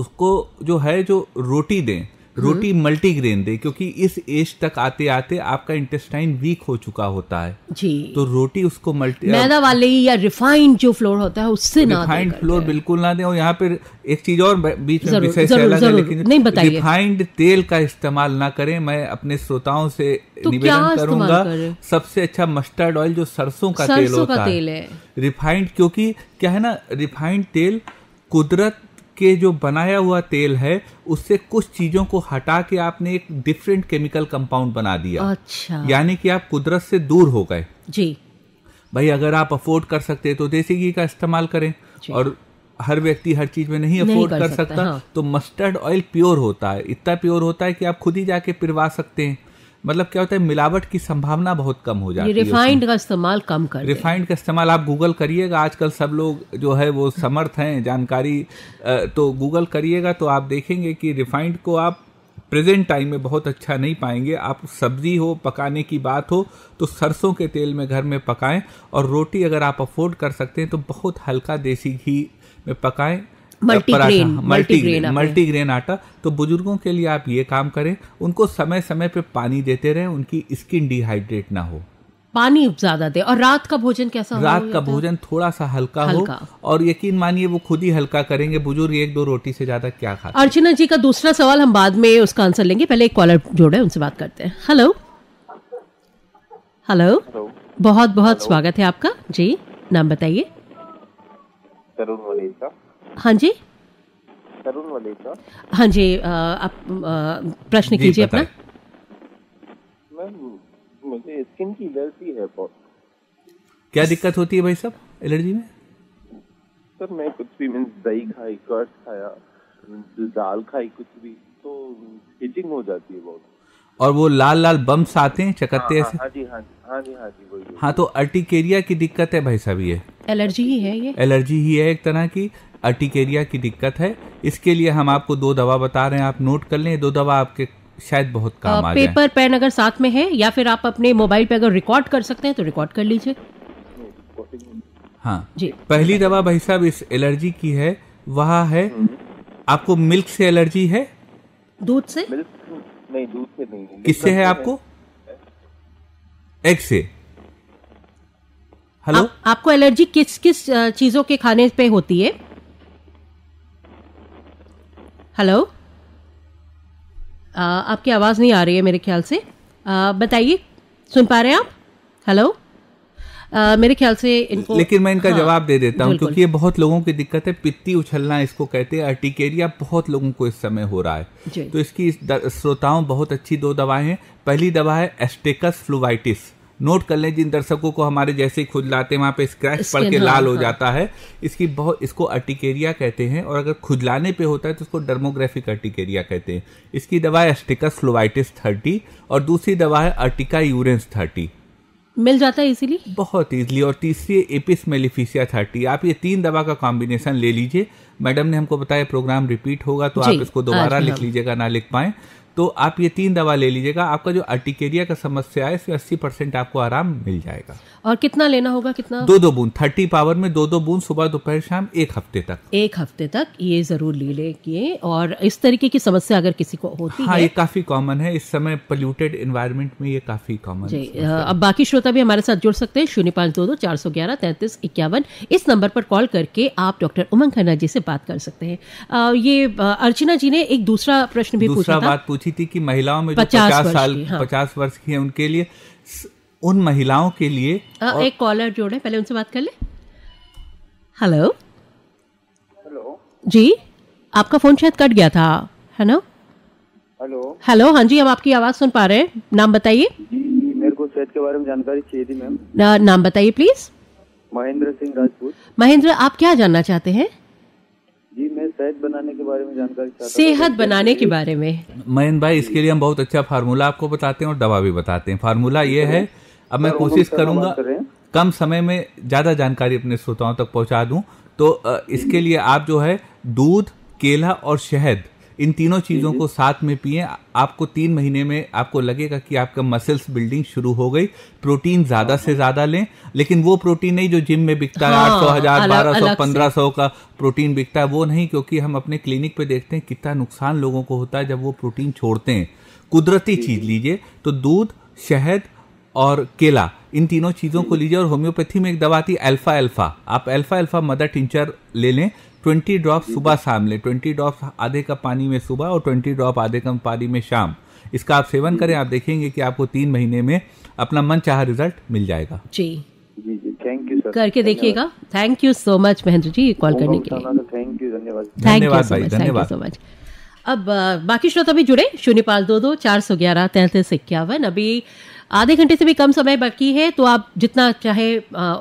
उसको जो है जो रोटी दें रोटी मल्टीग्रेन दे क्योंकि इस एज तक आते आते आपका इंटेस्टाइन वीक हो चुका होता है जी तो रोटी उसको मल्टी मैदा वाले या रिफाइंड जो फ्लोर होता है उससे ना रिफाइंड फ्लोर बिल्कुल ना दें और यहाँ पर एक चीज और बीच में विषय से अलग है लेकिन नहीं बताइए रिफाइंड तेल का इस्तेमाल ना करें मैं अपने श्रोताओं से तो निवेदन करूंगा सबसे अच्छा मस्टर्ड ऑयल जो सरसों का तेल होता है रिफाइंड क्योंकि क्या है ना रिफाइंड तेल कुदरत के जो बनाया हुआ तेल है उससे कुछ चीज़ों को हटा के आपने एक डिफरेंट केमिकल कंपाउंड बना दिया अच्छा यानी कि आप कुदरत से दूर हो गए जी भाई अगर आप अफोर्ड कर सकते तो देसी घी का इस्तेमाल करें और हर व्यक्ति हर चीज में नहीं अफोर्ड कर, कर सकता, सकता हाँ। तो मस्टर्ड ऑयल प्योर होता है इतना प्योर होता है कि आप खुद ही जाके पिरवा सकते हैं मतलब क्या होता है मिलावट की संभावना बहुत कम हो जाती है रिफाइंड का इस्तेमाल कम कर रिफाइंड का इस्तेमाल आप गूगल करिएगा आजकल सब लोग जो है वो समर्थ हैं जानकारी तो गूगल करिएगा तो आप देखेंगे कि रिफाइंड को आप प्रेजेंट टाइम में बहुत अच्छा नहीं पाएंगे आप सब्जी हो पकाने की बात हो तो सरसों के तेल में घर में पकाएं और रोटी अगर आप अफोर्ड कर सकते हैं तो बहुत हल्का देसी घी में पकाएं मल्टीग्रेन मल्टीग्रेन मल्टीग्रेन आटा तो बुजुर्गों के लिए आप ये काम करें उनको समय समय पे पानी देते रहें उनकी स्किन डिहाइड्रेट ना हो पानी ज्यादा दे और रात का भोजन कैसा रात का भोजन थोड़ा सा हल्का, हल्का हो और यकीन मानिए वो खुद ही हल्का करेंगे बुजुर्ग एक दो रोटी से ज्यादा क्या खाते अर्चना जी का दूसरा सवाल हम बाद में उसका आंसर लेंगे पहले एक कॉलर जोड़े उनसे बात करते हैं हेलो हेलो बहुत बहुत स्वागत है आपका जी नाम बताइए हाँ जी तरुण वलेचा हाँ जी आप प्रश्न कीजिए अपना मैम मुझे स्किन की एलर्जी है बहुत क्या दिक्कत होती है भाई साहब एलर्जी में सर मैं कुछ भी मीन दही खाई कर्ट खाया दाल खाई कुछ भी तो हिचिंग हो जाती है बहुत और वो लाल लाल बम्स आते हैं चकत्ते हाँ, हाँ, ऐसे हाँ जी हाँ जी हाँ जी हाँ जी वही हाँ तो अर्टिकेरिया की दिक्कत है भाई साहब ये एलर्जी ही है ये एलर्जी ही है एक तरह की अर्टिकेरिया की दिक्कत है इसके लिए हम आपको दो दवा बता रहे हैं आप नोट कर लें दो दवा आपके शायद बहुत काम आ, आ पेपर पेन अगर साथ में है या फिर आप अपने मोबाइल पे अगर रिकॉर्ड कर सकते हैं तो रिकॉर्ड कर लीजिए हाँ जी पहली दवा भाई साहब इस एलर्जी की है वह है आपको मिल्क से एलर्जी है दूध से नहीं दूध से नहीं किससे है आपको एग से हेलो आपको एलर्जी किस किस चीजों के खाने पे होती है हेलो uh, आपकी आवाज़ नहीं आ रही है मेरे ख्याल से uh, बताइए सुन पा रहे हैं आप हेलो Uh, मेरे ख्याल से इनको लेकिन मैं इनका हाँ, जवाब दे देता हूँ क्योंकि ये बहुत लोगों की दिक्कत है पित्ती उछलना इसको कहते हैं अर्टिकेरिया बहुत लोगों को इस समय हो रहा है तो इसकी इस श्रोताओं बहुत अच्छी दो दवाएं हैं पहली दवा है एस्टेकस फ्लूवाइटिस नोट कर लें जिन दर्शकों को हमारे जैसे ही खुजलाते वहाँ पे स्क्रैच पड़ के हाँ, लाल हो हाँ। जाता है इसकी बहुत इसको अर्टिकेरिया कहते हैं और अगर खुजलाने पे होता है तो उसको डर्मोग्राफिक अर्टिकेरिया कहते हैं इसकी दवा है अस्टिका स्लोवाइटिस थर्टी और दूसरी दवा है अर्टिका यूरेंस थर्टी मिल जाता है इजीली बहुत इजीली और तीसरी एपिस मेलिफिसिया थर्टी आप ये तीन दवा का कॉम्बिनेशन ले लीजिए मैडम ने हमको बताया प्रोग्राम रिपीट होगा तो आप इसको दोबारा लिख लीजिएगा ना लिख पाए तो आप ये तीन दवा ले लीजिएगा आपका जो अर्टिकेरिया का समस्या है इसमें अस्सी परसेंट आपको आराम मिल जाएगा और कितना लेना होगा कितना दो दो बूंद थर्टी पावर में दो दो बूंद सुबह दोपहर शाम एक हफ्ते तक एक हफ्ते तक ये जरूर ले लेंगे और इस तरीके की समस्या अगर किसी को होती हाँ, है ये काफी कॉमन है इस समय पोल्यूटेड इन्वायरमेंट में ये काफी कॉमन है अब बाकी श्रोता भी हमारे साथ जुड़ सकते हैं शून्य पांच दो दो चार सौ ग्यारह तैंतीस इक्यावन इस नंबर पर कॉल करके आप डॉक्टर उमंग खन्ना जी से बात कर सकते हैं ये अर्चना जी ने एक दूसरा प्रश्न भी पूछा बात पूछी थी कि महिलाओं में जो पचास साल हाँ। पचास वर्ष की है उनके लिए उन महिलाओं के लिए आ, और... एक कॉलर जोड़े पहले उनसे बात कर ले हेलो हेलो जी आपका फोन शायद कट गया था है ना हेलो हेलो हाँ जी हम आपकी आवाज सुन पा रहे हैं नाम बताइए मेरे को सेहत के बारे में जानकारी चाहिए थी मैम ना, नाम बताइए प्लीज महेंद्र सिंह राजपूत महेंद्र आप क्या जानना चाहते हैं सेहत बनाने के बारे में जानकारी तो सेहत बनाने के बारे में मयन भाई इसके लिए हम बहुत अच्छा फार्मूला आपको बताते हैं और दवा भी बताते हैं फार्मूला ये है अब मैं कोशिश करूंगा कम समय में ज़्यादा जानकारी अपने श्रोताओं तक पहुंचा दूं तो इसके लिए आप जो है दूध केला और शहद इन तीनों चीज़ों को साथ में पिए आपको तीन महीने में आपको लगेगा कि आपका मसल्स बिल्डिंग शुरू हो गई प्रोटीन ज़्यादा से हाँ। ज़्यादा लें लेकिन वो प्रोटीन नहीं जो जिम में बिकता है आठ सौ हाँ, हज़ार बारह सौ पंद्रह सौ का प्रोटीन बिकता है वो नहीं क्योंकि हम अपने क्लिनिक पे देखते हैं कितना नुकसान लोगों को होता है जब वो प्रोटीन छोड़ते हैं कुदरती चीज़ लीजिए तो दूध शहद और केला इन तीनों चीज़ों को लीजिए और होम्योपैथी में एक दवा थी एल्फा अल्फ़ा अल्फ़ा आप अल्फ़ा अल्फ़ा मदर टिंचर ले लें ट्वेंटी ड्रॉप सुबह शाम लें ट्वेंटी ड्रॉप आधे कप पानी में सुबह और ट्वेंटी ड्रॉप आधे कप पानी में शाम इसका आप सेवन करें आप देखेंगे कि आपको तीन महीने में अपना मन चाह रिजल्ट मिल जाएगा जी जी थैंक यू सर करके देखिएगा thank you so much Mahendra ji call करने के लिए थैंक यू धन्यवाद धन्यवाद भाई धन्यवाद सो मच अब बाकी श्रोता भी जुड़े शून्य पाँच दो दो चार सौ ग्यारह तैंतीस इक्यावन अभी आधे घंटे से भी कम समय बाकी है तो आप जितना चाहे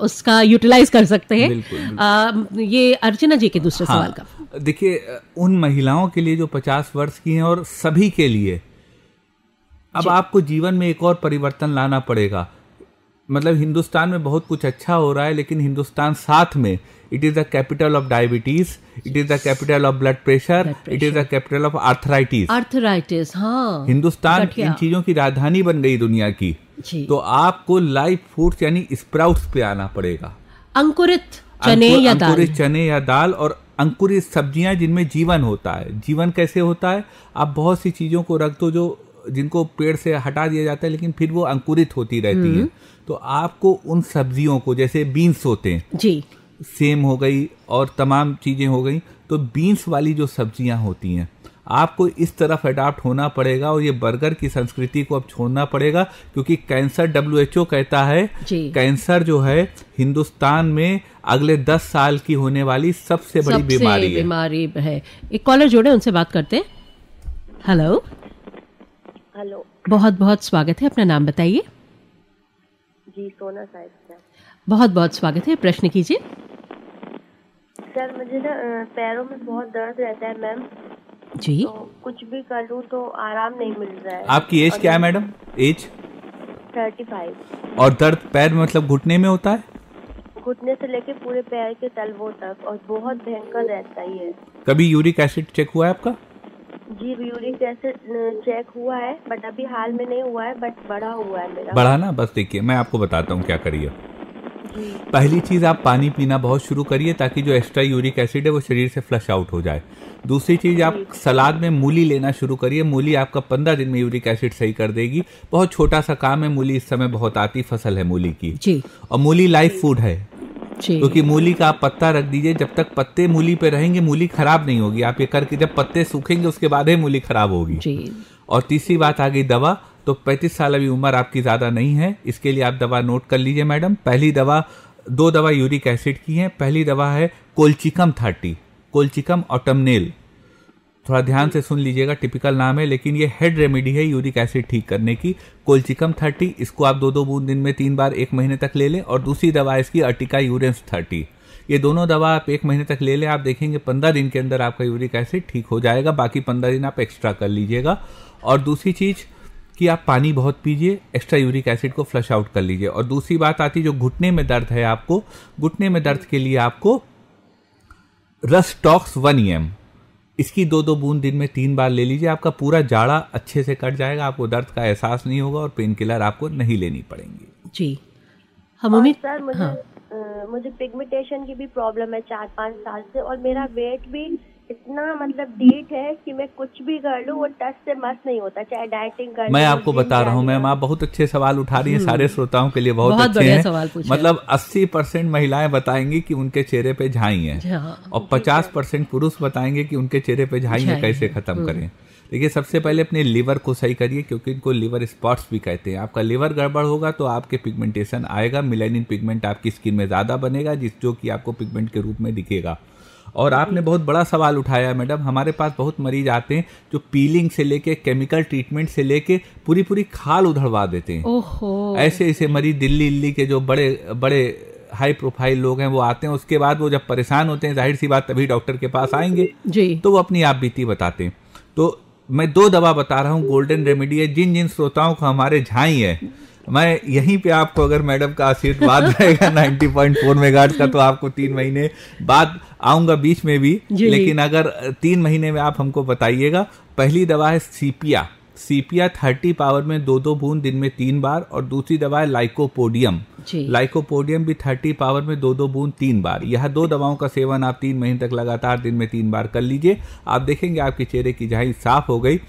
उसका यूटिलाइज कर सकते हैं ये अर्चना जी के दूसरे हाँ, सवाल का देखिए उन महिलाओं के लिए जो पचास वर्ष की हैं और सभी के लिए अब आपको जीवन में एक और परिवर्तन लाना पड़ेगा मतलब हिंदुस्तान में बहुत कुछ अच्छा हो रहा है लेकिन हिंदुस्तान साथ में it is the capital of diabetes it is the capital of blood pressure it is the capital of arthritis arthritis हाँ हिंदुस्तान इन चीज़ों की राजधानी बन गई दुनिया की तो आपको लाइव फूड यानी स्प्राउट्स पे आना पड़ेगा अंकुरित चने या या अंकुरित चने या दाल और अंकुरित सब्जियां जिनमें जीवन होता है जीवन कैसे होता है आप बहुत सी चीज़ों को रख दो जो जिनको पेड़ से हटा दिया जाता है लेकिन फिर वो अंकुरित होती रहती हम्म। है तो आपको उन सब्जियों को जैसे बीन्स होते हैं जी सेम हो गई और तमाम चीज़ें हो गई तो बीन्स वाली जो सब्जियां होती हैं आपको इस तरफ अडाप्ट होना पड़ेगा और ये बर्गर की संस्कृति को अब छोड़ना पड़ेगा क्योंकि कैंसर डब्ल्यू कहता है कैंसर जो है हिंदुस्तान में अगले दस साल की होने वाली सबसे बड़ी सबसे बीमारी बीमारी है।, है एक कॉलर जोड़े उनसे बात करते हैं हेलो हेलो बहुत बहुत स्वागत है अपना नाम बताइए जी सोना साइड से बहुत बहुत स्वागत है प्रश्न कीजिए सर मुझे ना पैरों में बहुत दर्द रहता है मैम जी तो कुछ भी कर लूँ तो आराम नहीं मिल रहा है आपकी एज क्या है मैडम एज थर्टी फाइव और दर्द पैर मतलब घुटने में होता है घुटने से लेके पूरे पैर के तलवों तक और बहुत भयंकर रहता ही है कभी यूरिक एसिड चेक हुआ है आपका जी यूरिक एसिड चेक हुआ है बट अभी हाल में नहीं हुआ है बट बढ़ा हुआ है मेरा बढ़ा ना बस देखिए मैं आपको बताता हूँ क्या करिए पहली चीज़ आप पानी पीना बहुत शुरू करिए ताकि जो एक्स्ट्रा यूरिक एसिड है वो शरीर से फ्लश आउट हो जाए दूसरी चीज़ आप सलाद में मूली लेना शुरू करिए मूली आपका पंद्रह दिन में यूरिक एसिड सही कर देगी बहुत छोटा सा काम है मूली इस समय बहुत आती फसल है मूली की जी और मूली लाइफ फूड है क्योंकि मूली का आप पत्ता रख दीजिए जब तक पत्ते मूली पे रहेंगे मूली खराब नहीं होगी आप ये करके जब पत्ते सूखेंगे उसके बाद ही मूली खराब होगी और तीसरी बात आ गई दवा तो पैंतीस साल अभी उम्र आपकी ज़्यादा नहीं है इसके लिए आप दवा नोट कर लीजिए मैडम पहली दवा दो दवा यूरिक एसिड की है पहली दवा है कोल्चिकम थर्टी कोल्चिकम ऑटमनेल थोड़ा ध्यान से सुन लीजिएगा टिपिकल नाम है लेकिन ये हेड रेमेडी है यूरिक एसिड ठीक करने की कोल्चिकम थर्टी इसको आप दो दो बूंद दिन में तीन बार एक महीने तक ले लें और दूसरी दवा इसकी अर्टिका यूरेंस थर्टी ये दोनों दवा आप एक महीने तक ले लें आप देखेंगे पंद्रह दिन के अंदर आपका यूरिक एसिड ठीक हो जाएगा बाकी पंद्रह दिन आप एक्स्ट्रा कर लीजिएगा और दूसरी चीज़ कि आप पानी बहुत पीजिए एक्स्ट्रा यूरिक एसिड को फ्लश आउट कर लीजिए और दूसरी बात आती है जो घुटने में दर्द है आपको घुटने में दर्द के लिए आपको रस टॉक्स वन ई एम इसकी दो दो बूंद दिन में तीन बार ले लीजिए आपका पूरा जाड़ा अच्छे से कट जाएगा आपको दर्द का एहसास नहीं होगा और पेन किलर आपको नहीं लेनी पड़ेंगी जी हम उम्मीद सर मुझे हाँ। मुझे पिगमेंटेशन की भी प्रॉब्लम है चार पाँच साल से और मेरा वेट भी इतना मतलब डीट है कि मैं कुछ भी कर लूँ वो टच से मस्त नहीं होता चाहे डाइटिंग कर मैं आपको बता रहा हूँ मैम आप बहुत अच्छे सवाल उठा रही हैं हम्म। सारे श्रोताओं के लिए बहुत, बहुत अच्छे हैं सवाल मतलब 80 परसेंट महिलाएं बताएंगी कि उनके चेहरे पे झाई हाँ, है और 50 परसेंट पुरुष बताएंगे कि उनके चेहरे पे झाई है कैसे खत्म हम्म। करें देखिए सबसे पहले अपने लीवर को सही करिए क्योंकि इनको लीवर स्पॉट्स भी कहते हैं आपका लीवर गड़बड़ होगा तो आपके पिगमेंटेशन आएगा मिलेनिन पिगमेंट आपकी स्किन में ज़्यादा बनेगा जिस जो कि आपको पिगमेंट के रूप में दिखेगा और आपने बहुत बड़ा सवाल उठाया मैडम हमारे पास बहुत मरीज आते हैं जो पीलिंग से लेके केमिकल ट्रीटमेंट से लेके पूरी पूरी खाल उधड़वा देते हैं ओहो ऐसे ऐसे मरीज दिल्ली दिल्ली के जो बड़े बड़े हाई प्रोफाइल लोग हैं वो आते हैं उसके बाद वो जब परेशान होते हैं जाहिर सी बात तभी डॉक्टर के पास आएंगे जी तो वो अपनी आप बीती बताते हैं तो मैं दो दवा बता रहा हूँ गोल्डन रेमेडी है जिन जिन श्रोताओं को हमारे झाई है मैं यहीं पे आपको अगर मैडम का आशीर्वाद रहेगा 90.4 मेगाहर्ट्ज का तो आपको तीन महीने बाद आऊंगा बीच में भी लेकिन अगर तीन महीने में आप हमको बताइएगा पहली दवा है सीपिया सीपिया थर्टी पावर में दो दो बूंद दिन में तीन बार और दूसरी दवा है लाइकोपोडियम लाइकोपोडियम भी थर्टी पावर में दो दो बूंद तीन बार यह दो दवाओं का सेवन आप तीन महीने तक लगातार दिन में तीन बार कर लीजिए आप देखेंगे आपके चेहरे की जहाँ साफ हो गई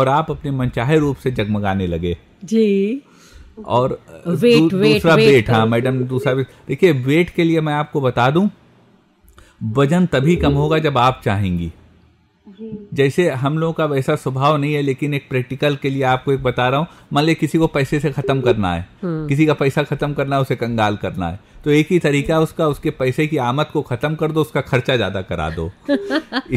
और आप अपने मनचाहे रूप से जगमगाने लगे जी और वेट, दू, वेट, दूसरा वेट, वेट हाँ मैडम दूसरा वेट देखिए वेट के लिए मैं आपको बता दूं वजन तभी कम होगा जब आप चाहेंगी जैसे हम लोगों का वैसा स्वभाव नहीं है लेकिन एक प्रैक्टिकल के लिए आपको एक बता रहा हूँ मान लिया किसी को पैसे से खत्म करना है हम्म। किसी का पैसा खत्म करना है उसे कंगाल करना है तो एक ही तरीका उसका उसके पैसे की आमद को ख़त्म कर दो उसका खर्चा ज़्यादा करा दो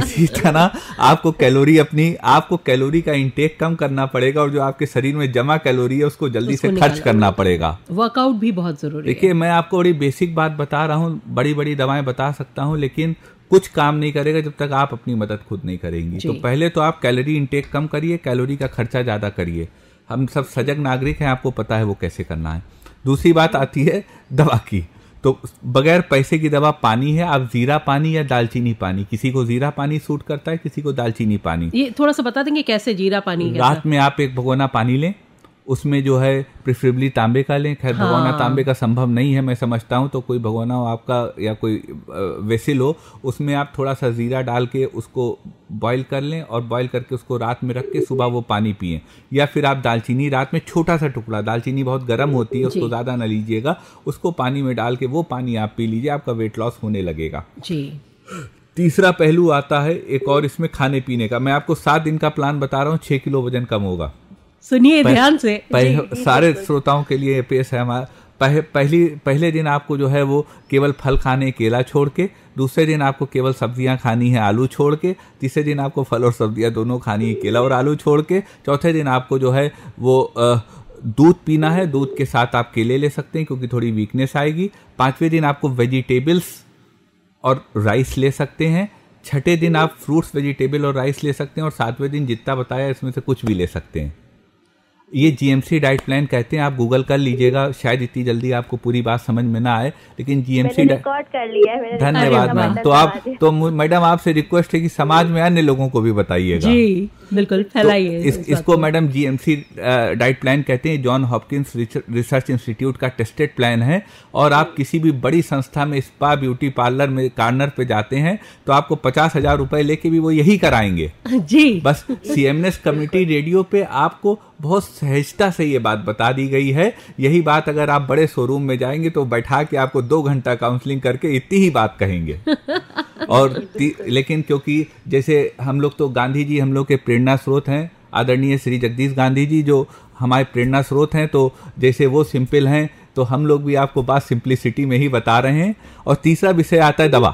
इसी तरह आपको कैलोरी अपनी आपको कैलोरी का इंटेक कम करना पड़ेगा और जो आपके शरीर में जमा कैलोरी है उसको जल्दी उसको से खर्च करना पड़ेगा वर्कआउट भी बहुत ज़रूरी देखिए मैं आपको बड़ी बेसिक बात बता रहा हूँ बड़ी बड़ी दवाएं बता सकता हूँ लेकिन कुछ काम नहीं करेगा जब तक आप अपनी मदद खुद नहीं करेंगी तो पहले तो आप कैलोरी इंटेक कम करिए कैलोरी का खर्चा ज़्यादा करिए हम सब सजग नागरिक हैं आपको पता है वो कैसे करना है दूसरी बात आती है दवा की तो बगैर पैसे की दवा पानी है आप जीरा पानी या दालचीनी पानी किसी को जीरा पानी सूट करता है किसी को दालचीनी पानी ये थोड़ा सा बता देंगे कैसे जीरा पानी रात में आप एक भगोना पानी लें उसमें जो है प्रिफरेबली तांबे का लें खैर हाँ। भगवाना तांबे का संभव नहीं है मैं समझता हूँ तो कोई भगवाना हो आपका या कोई वेसिल हो उसमें आप थोड़ा सा ज़ीरा डाल के उसको बॉईल कर लें और बॉईल करके उसको रात में रख के सुबह वो पानी पिए या फिर आप दालचीनी रात में छोटा सा टुकड़ा दालचीनी बहुत गर्म होती है उसको ज़्यादा ना लीजिएगा उसको पानी में डाल के वो पानी आप पी लीजिए आपका वेट लॉस होने लगेगा जी तीसरा पहलू आता है एक और इसमें खाने पीने का मैं आपको सात दिन का प्लान बता रहा हूँ छः किलो वजन कम होगा सुनिए ध्यान से सारे श्रोताओं के लिए पेश है हमारा पह, पहली पहले दिन आपको जो है वो केवल फल खाने केला छोड़ के दूसरे दिन आपको केवल सब्जियां खानी है आलू छोड़ के तीसरे दिन आपको फल और सब्जियां दोनों खानी है केला और आलू छोड़ के चौथे दिन आपको जो है वो दूध पीना है दूध के साथ आप केले ले सकते हैं क्योंकि थोड़ी वीकनेस आएगी पाँचवें दिन आपको वेजिटेबल्स और राइस ले सकते हैं छठे दिन आप फ्रूट्स वेजिटेबल और राइस ले सकते हैं और सातवें दिन जितना बताया इसमें से कुछ भी ले सकते हैं ये जीएमसी डाइट प्लान कहते हैं आप गूगल कर लीजिएगा शायद इतनी जल्दी आपको पूरी बात समझ में ना आए लेकिन जीएमसी रिकॉर्ड कर लिया है धन्यवाद मैम तो आप तो मैडम आपसे रिक्वेस्ट है कि समाज में अन्य लोगों को भी बताइएगा जी बिल्कुल तो फैलाइए तो इस, इस इसको मैडम जीएमसी डाइट प्लान कहते हैं जॉन हॉपकिंस रिसर्च इंस्टीट्यूट का टेस्टेड प्लान है और आप किसी भी बड़ी संस्था में स्पा ब्यूटी पार्लर में कार्नर पे जाते हैं तो आपको पचास हजार रूपए लेके भी वो यही कराएंगे जी बस सीएमएस कम्युनिटी रेडियो पे आपको बहुत सहजता से ये बात बता दी गई है यही बात अगर आप बड़े शोरूम में जाएंगे तो बैठा के आपको दो घंटा काउंसलिंग करके इतनी ही बात कहेंगे और लेकिन क्योंकि जैसे हम लोग तो गांधी जी हम लोग के प्रेरणा स्रोत हैं आदरणीय श्री जगदीश गांधी जी जो हमारे प्रेरणा स्रोत हैं तो जैसे वो सिंपल हैं तो हम लोग भी आपको बात सिंप्लिसिटी में ही बता रहे हैं और तीसरा विषय आता है दवा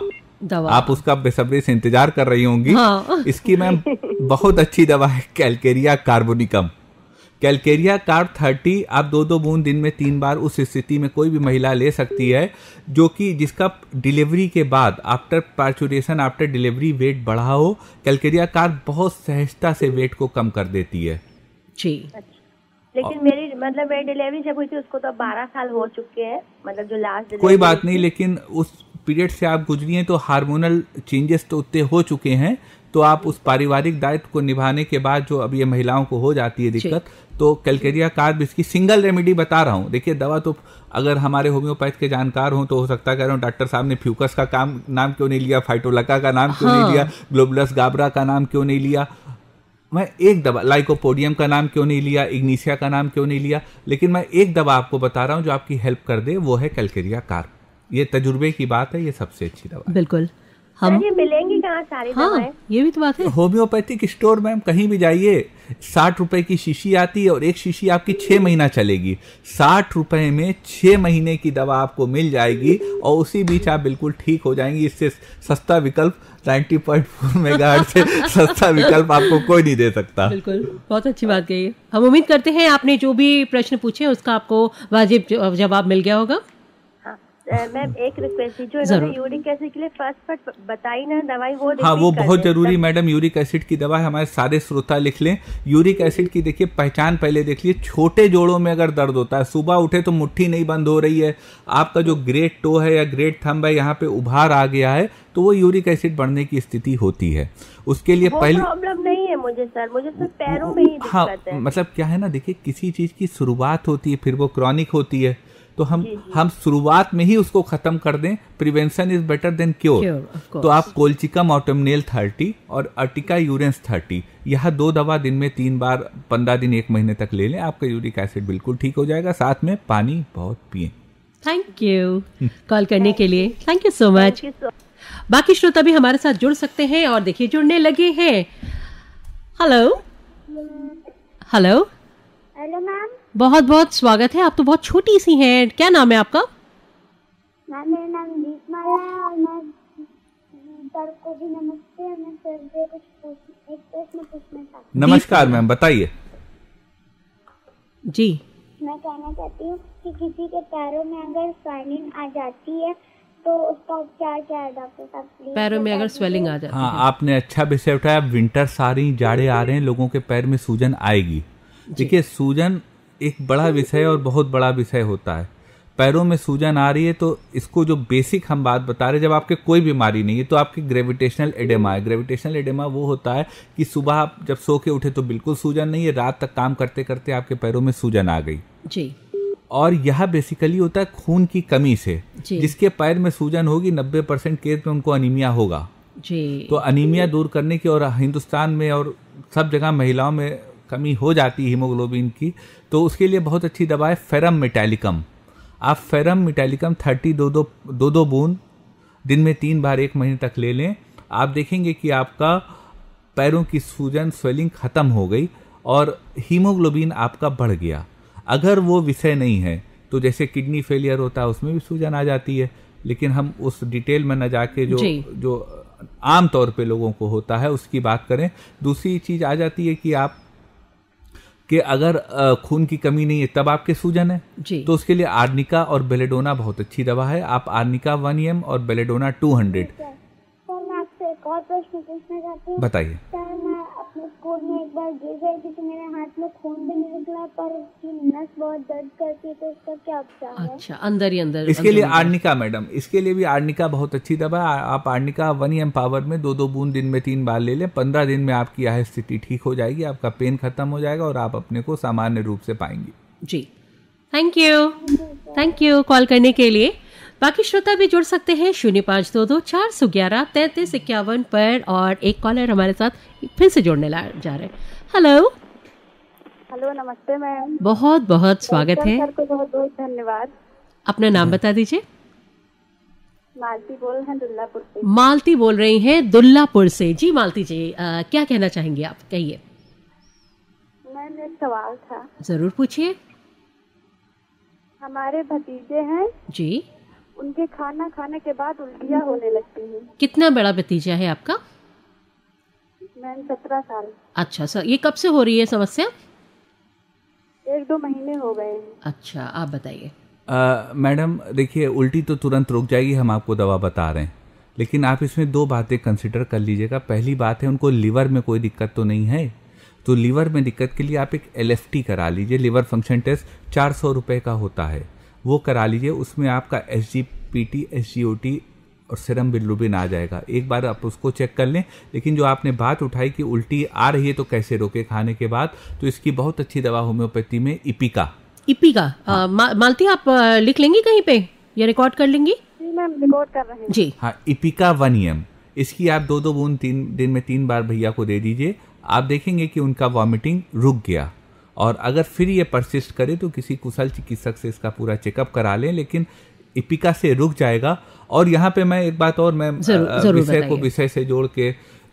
दवा आप उसका बेसब्री से इंतजार कर रही होंगी हाँ। इसकी मैम बहुत अच्छी दवा है calcarea carbonicum calcarea carb thirty आप दो दो बूंद दिन में तीन बार उस स्थिति में कोई भी महिला ले सकती है जो कि जिसका डिलीवरी के बाद after parturition after delivery weight बढ़ा हो कैलकेरिया कार्ब बहुत सहजता से वेट को कम कर देती है जी अच्छा। लेकिन मेरी मतलब मेरी डिलीवरी जब हुई थी उसको तो बारह साल हो चुके हैं मतलब जो लास्ट कोई बात नहीं लेकिन उस पीरियड से आप गुजरी हैं तो हार्मोनल चेंजेस तो उतने हो चुके हैं तो आप उस पारिवारिक दायित्व को निभाने के बाद जो अब ये महिलाओं को हो जाती है दिक्कत तो कैलकेरिया कार्ब इसकी सिंगल रेमेडी बता रहा हूँ देखिए दवा तो अगर हमारे होम्योपैथ के जानकार हों तो हो सकता है कह रहा हूँ डॉक्टर साहब ने फ्यूकस का काम नाम क्यों नहीं लिया फाइटोलका का नाम क्यों नहीं हाँ। लिया ग्लोबलस गाबरा का नाम क्यों नहीं लिया मैं एक दवा लाइकोपोडियम का नाम क्यों नहीं लिया इग्निशिया का नाम क्यों नहीं लिया लेकिन मैं एक दवा आपको बता रहा हूँ जो आपकी हेल्प कर दे वो है कैलकेरिया कार्ब ये तजुर्बे की बात है ये सबसे अच्छी दवा बिल्कुल हम ये मिलेंगी कहाँ सारी हाँ ये भी तो बात है होम्योपैथिक स्टोर में कहीं भी जाइए साठ रुपए की शीशी आती है और एक शीशी आपकी छह महीना चलेगी साठ रुपए में छह महीने की दवा आपको मिल जाएगी और उसी बीच आप बिल्कुल ठीक हो जाएंगी इससे सस्ता विकल्प 90.4 पॉइंट से सस्ता विकल्प आपको कोई नहीं दे सकता बिल्कुल बहुत अच्छी बात कही हम उम्मीद करते हैं आपने जो भी प्रश्न पूछे उसका आपको वाजिब जवाब मिल गया होगा हाँ वो बहुत जरूरी मैडम यूरिक एसिड की दवा हमारे सारे श्रोता लिख लें यूरिक एसिड की देखिए पहचान पहले देख लिए छोटे जोड़ों में अगर दर्द होता है सुबह उठे तो मुट्ठी नहीं बंद हो रही है आपका जो ग्रेट टो है या ग्रेट थम्ब है यहाँ पे उभार आ गया है तो वो यूरिक एसिड बढ़ने की स्थिति होती है उसके लिए पहले प्रॉब्लम नहीं है मुझे सर मुझे सर पैरों में ही हाँ है। मतलब क्या है ना देखिए किसी चीज की शुरुआत होती है फिर वो क्रॉनिक होती है तो हम हम शुरुआत में ही उसको खत्म कर दें prevention is better than cure तो आप कोल्चिकम ऑटोमनेल थर्टी और अर्टिका यूरेंस थर्टी यह दो दवा दिन में तीन बार पंद्रह दिन एक महीने तक ले लें आपका यूरिक एसिड बिल्कुल ठीक हो जाएगा साथ में पानी बहुत पिए थैंक यू कॉल करने के लिए थैंक यू सो मच बाकी श्रोता भी हमारे साथ जुड़ सकते हैं और देखिए जुड़ने लगे हैं हेलो हेलो हेलो मैम बहुत बहुत स्वागत है आप तो बहुत छोटी सी हैं क्या नाम है आपका हाँ, मेरा नाम दीपमाला है और मैं सर को भी नमस्ते मैं सर से कुछ एक प्रश्न पूछना चाहती नमस्कार मैम बताइए जी मैं कहना चाहती हूँ कि किसी के पैरों में अगर स्वेलिंग आ जाती है तो उसका उपचार क्या है डॉक्टर साहब पैरों में अगर स्वेलिंग आ जाती हाँ आपने अच्छा विषय उठाया विंटर सारी जाड़े आ रहे हैं लोगों के पैर में सूजन आएगी देखिए सूजन एक बड़ा विषय और बहुत बड़ा विषय होता है पैरों में सूजन आ रही है तो इसको जो बेसिक हम बात बता रहे हैं जब आपके कोई बीमारी नहीं है तो आपकी ग्रेविटेशनल एडेमा है ग्रेविटेशनल एडेमा वो होता है कि सुबह आप जब सो के उठे तो बिल्कुल सूजन नहीं है रात तक काम करते करते आपके पैरों में सूजन आ गई जी और यह बेसिकली होता है खून की कमी से जिसके पैर में सूजन होगी नब्बे परसेंट केस में उनको अनिमिया होगा जी तो अनिमिया दूर करने की और हिंदुस्तान में और सब जगह महिलाओं में कमी हो जाती है हीमोग्लोबिन की तो उसके लिए बहुत अच्छी दवा है फेरम मेटालिकम आप फेरम मेटालिकम थर्टी दो दो दो दो बूंद दिन में तीन बार एक महीने तक ले लें आप देखेंगे कि आपका पैरों की सूजन स्वेलिंग ख़त्म हो गई और हीमोग्लोबिन आपका बढ़ गया अगर वो विषय नहीं है तो जैसे किडनी फेलियर होता है उसमें भी सूजन आ जाती है लेकिन हम उस डिटेल में न जाके जो जो आम तौर पे लोगों को होता है उसकी बात करें दूसरी चीज़ आ जाती है कि आप कि अगर खून की कमी नहीं है तब आपके सूजन है जी तो उसके लिए आर्निका और बेलेडोना बहुत अच्छी दवा है आप आर्निका वन एम और बेलेडोना टू हंड्रेड तो बताइए स्कूल में एक बार गिर गई थी तो मेरे हाथ में खून भी निकला पर उसकी नस बहुत दर्द करती है तो उसका क्या उपचार है अच्छा अंदर ही अंदर इसके अंदर लिए आर्निका मैडम इसके लिए भी आर्निका बहुत अच्छी दवा आप आर्निका वन एम पावर में दो दो बूंद दिन में तीन बार ले लें पंद्रह दिन में आपकी यह स्थिति ठीक हो जाएगी आपका पेन खत्म हो जाएगा और आप अपने को सामान्य रूप से पाएंगे जी thank you thank you call करने के लिए बाकी श्रोता भी जुड़ सकते हैं शून्य पाँच दो दो चार सौ ग्यारह तैतीस इक्यावन पर और एक कॉलर हमारे साथ फिर से जोड़ने ला जा रहे हैं हेलो हेलो नमस्ते मैम बहुत बहुत स्वागत है धन्यवाद अपना नाम बता दीजिए मालती बोल हैं दुल्लापुर से मालती बोल रही हैं दुल्लापुर से जी मालती जी आ, क्या कहना चाहेंगे आप कहिए मैम एक सवाल था जरूर पूछिए हमारे भतीजे हैं जी उनके खाना खाने के बाद उल्टियाँ होने लगती हैं कितना बड़ा भतीजा है आपका मैम सत्रह साल अच्छा सर ये कब से हो रही है समस्या एक दो महीने हो गए अच्छा आप बताइए मैडम देखिए उल्टी तो तुरंत रुक जाएगी हम आपको दवा बता रहे हैं लेकिन आप इसमें दो बातें कंसिडर कर लीजिएगा पहली बात है उनको लीवर में कोई दिक्कत तो नहीं है तो लीवर में दिक्कत के लिए आप एक एल करा लीजिए लीवर फंक्शन टेस्ट चार सौ रुपये का होता है वो करा लीजिए उसमें आपका S G P T S G O T और सिरम बिल्लुबिन आ जाएगा एक बार आप उसको चेक कर लें लेकिन जो आपने बात उठाई कि उल्टी आ रही है तो कैसे रोके खाने के बाद तो इसकी बहुत अच्छी दवा होम्योपैथी में इपिका इपिका हाँ। मालती आप लिख लेंगी कहीं पे या रिकॉर्ड कर लेंगी जी रिकॉर्ड कर रहे हैं जी हाँ इपिका वनियम इसकी आप दो दो बूंद तीन दिन में तीन बार भैया को दे दीजिए आप देखेंगे कि उनका वॉमिटिंग रुक गया और अगर फिर ये परसिस्ट करे तो किसी कुशल चिकित्सक से इसका पूरा चेकअप करा लें लेकिन इपिका से रुक जाएगा और यहाँ पे मैं एक बात और मैं विषय को विषय से जोड़ के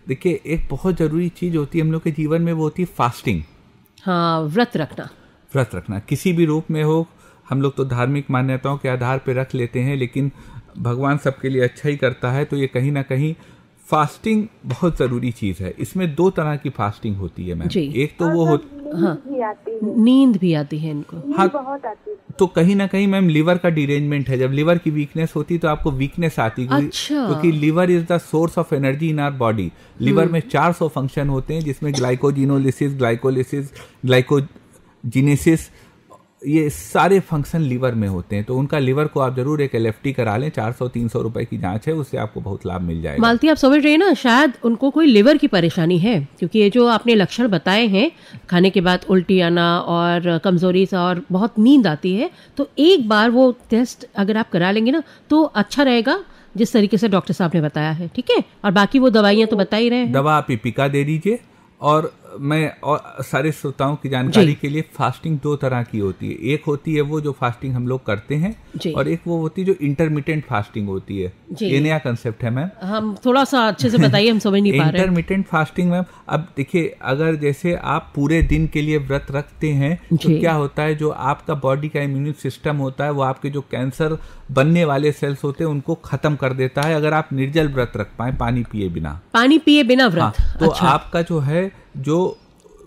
देखिए एक बहुत ज़रूरी चीज़ होती है हम लोग के जीवन में वो होती है फास्टिंग हाँ व्रत रखना व्रत रखना किसी भी रूप में हो हम लोग तो धार्मिक मान्यताओं के आधार पर रख लेते हैं लेकिन भगवान सबके लिए अच्छा ही करता है तो ये कहीं ना कहीं फास्टिंग बहुत ज़रूरी चीज़ है इसमें दो तरह की फास्टिंग होती है मैम एक तो वो होती हाँ नींद भी आती है इनको हाँ बहुत आती है तो कहीं ना कहीं मैम लिवर का डिरेंजमेंट है जब लीवर की वीकनेस होती तो आपको वीकनेस आती अच्छा। क्योंकि liver is the source of energy in our body liver में 400 फंक्शन होते हैं जिसमें ग्लाइकोजिनोलिसिस ग्लाइकोलिसिस ग्लाइकोजिनेसिस ये सारे फंक्शन लीवर में होते हैं तो उनका लीवर को आप जरूर एक एल करा लें चार सौ तीन सौ रुपए की जांच है उससे आपको बहुत लाभ मिल जाएगा मालती आप समझ रहे हैं ना शायद उनको कोई लीवर की परेशानी है क्योंकि ये जो आपने लक्षण बताए हैं खाने के बाद उल्टी आना और कमजोरी सा और बहुत नींद आती है तो एक बार वो टेस्ट अगर आप करा लेंगे ना तो अच्छा रहेगा जिस तरीके से डॉक्टर साहब ने बताया है ठीक है और बाकी वो दवाइयाँ तो बता ही रहे हैं दवा आप पिका दे दीजिए और मैं और सारे श्रोताओं की जानकारी के लिए फास्टिंग दो तरह की होती है एक होती है वो जो फास्टिंग हम लोग करते हैं और एक वो होती है जो इंटरमीडियंट फास्टिंग होती है ये नया कंसेप्ट है मैम हम थोड़ा सा अच्छे से बताइए हम समझ नहीं पा रहे इंटरमीडियंट फास्टिंग मैम अब देखिए अगर जैसे आप पूरे दिन के लिए व्रत रखते हैं तो क्या होता है जो आपका बॉडी का इम्यून सिस्टम होता है वो आपके जो कैंसर बनने वाले सेल्स होते हैं उनको खत्म कर देता है अगर आप निर्जल व्रत रख पाए पानी पिए बिना पानी पिए बिना व्रत हाँ, तो अच्छा। आपका जो है जो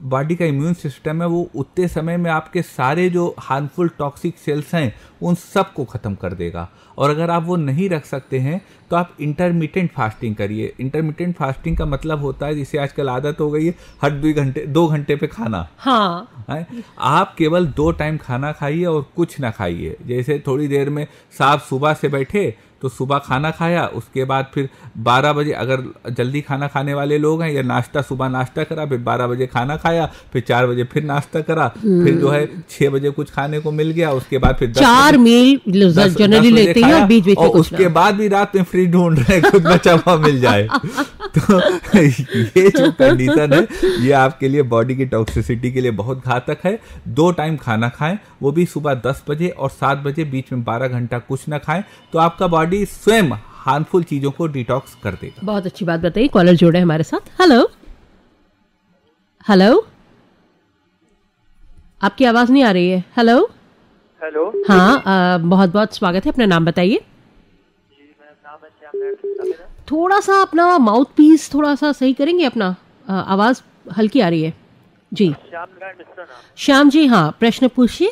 बॉडी का इम्यून सिस्टम है वो उतने समय में आपके सारे जो हार्मफुल टॉक्सिक सेल्स हैं उन सब को ख़त्म कर देगा और अगर आप वो नहीं रख सकते हैं तो आप इंटरमीडियंट फास्टिंग करिए इंटरमीडियंट फास्टिंग का मतलब होता है जिसे आजकल आदत हो गई है हर दो घंटे दो घंटे पे खाना हाँ है? आप केवल दो टाइम खाना खाइए और कुछ ना खाइए जैसे थोड़ी देर में साफ सुबह से बैठे तो सुबह खाना खाया उसके बाद फिर 12 बजे अगर जल्दी खाना खाने वाले लोग हैं या नाश्ता सुबह नाश्ता करा फिर 12 बजे खाना खाया फिर 4 बजे फिर नाश्ता करा फिर जो है 6 हम्म। बजे कुछ खाने को मिल गया उसके बाद फिर चार चार मील जनरली लेते हैं और बीच बीच में उसके बाद भी रात में फ्री ढूंढ रहे हैं खुद बचा हुआ मिल जाए तो ये जो कंडीशन है ये आपके लिए बॉडी की टॉक्सिसिटी के लिए बहुत घातक है दो टाइम खाना खाएं वो भी सुबह दस बजे और सात बजे बीच में बारह घंटा कुछ ना खाएं तो आपका बॉडी स्वयं हार्मफुल चीजों को डिटॉक्स कर देगा बहुत अच्छी बात बताइए कॉलर जोड़े हमारे साथ हेलो हेलो आपकी आवाज नहीं आ रही है हेलो हेलो हाँ बहुत बहुत स्वागत है अपना नाम बताइए थोड़ा सा अपना माउथ पीस थोड़ा सा सही करेंगे अपना आवाज हल्की आ रही है जी श्याम जी हाँ प्रश्न पूछिए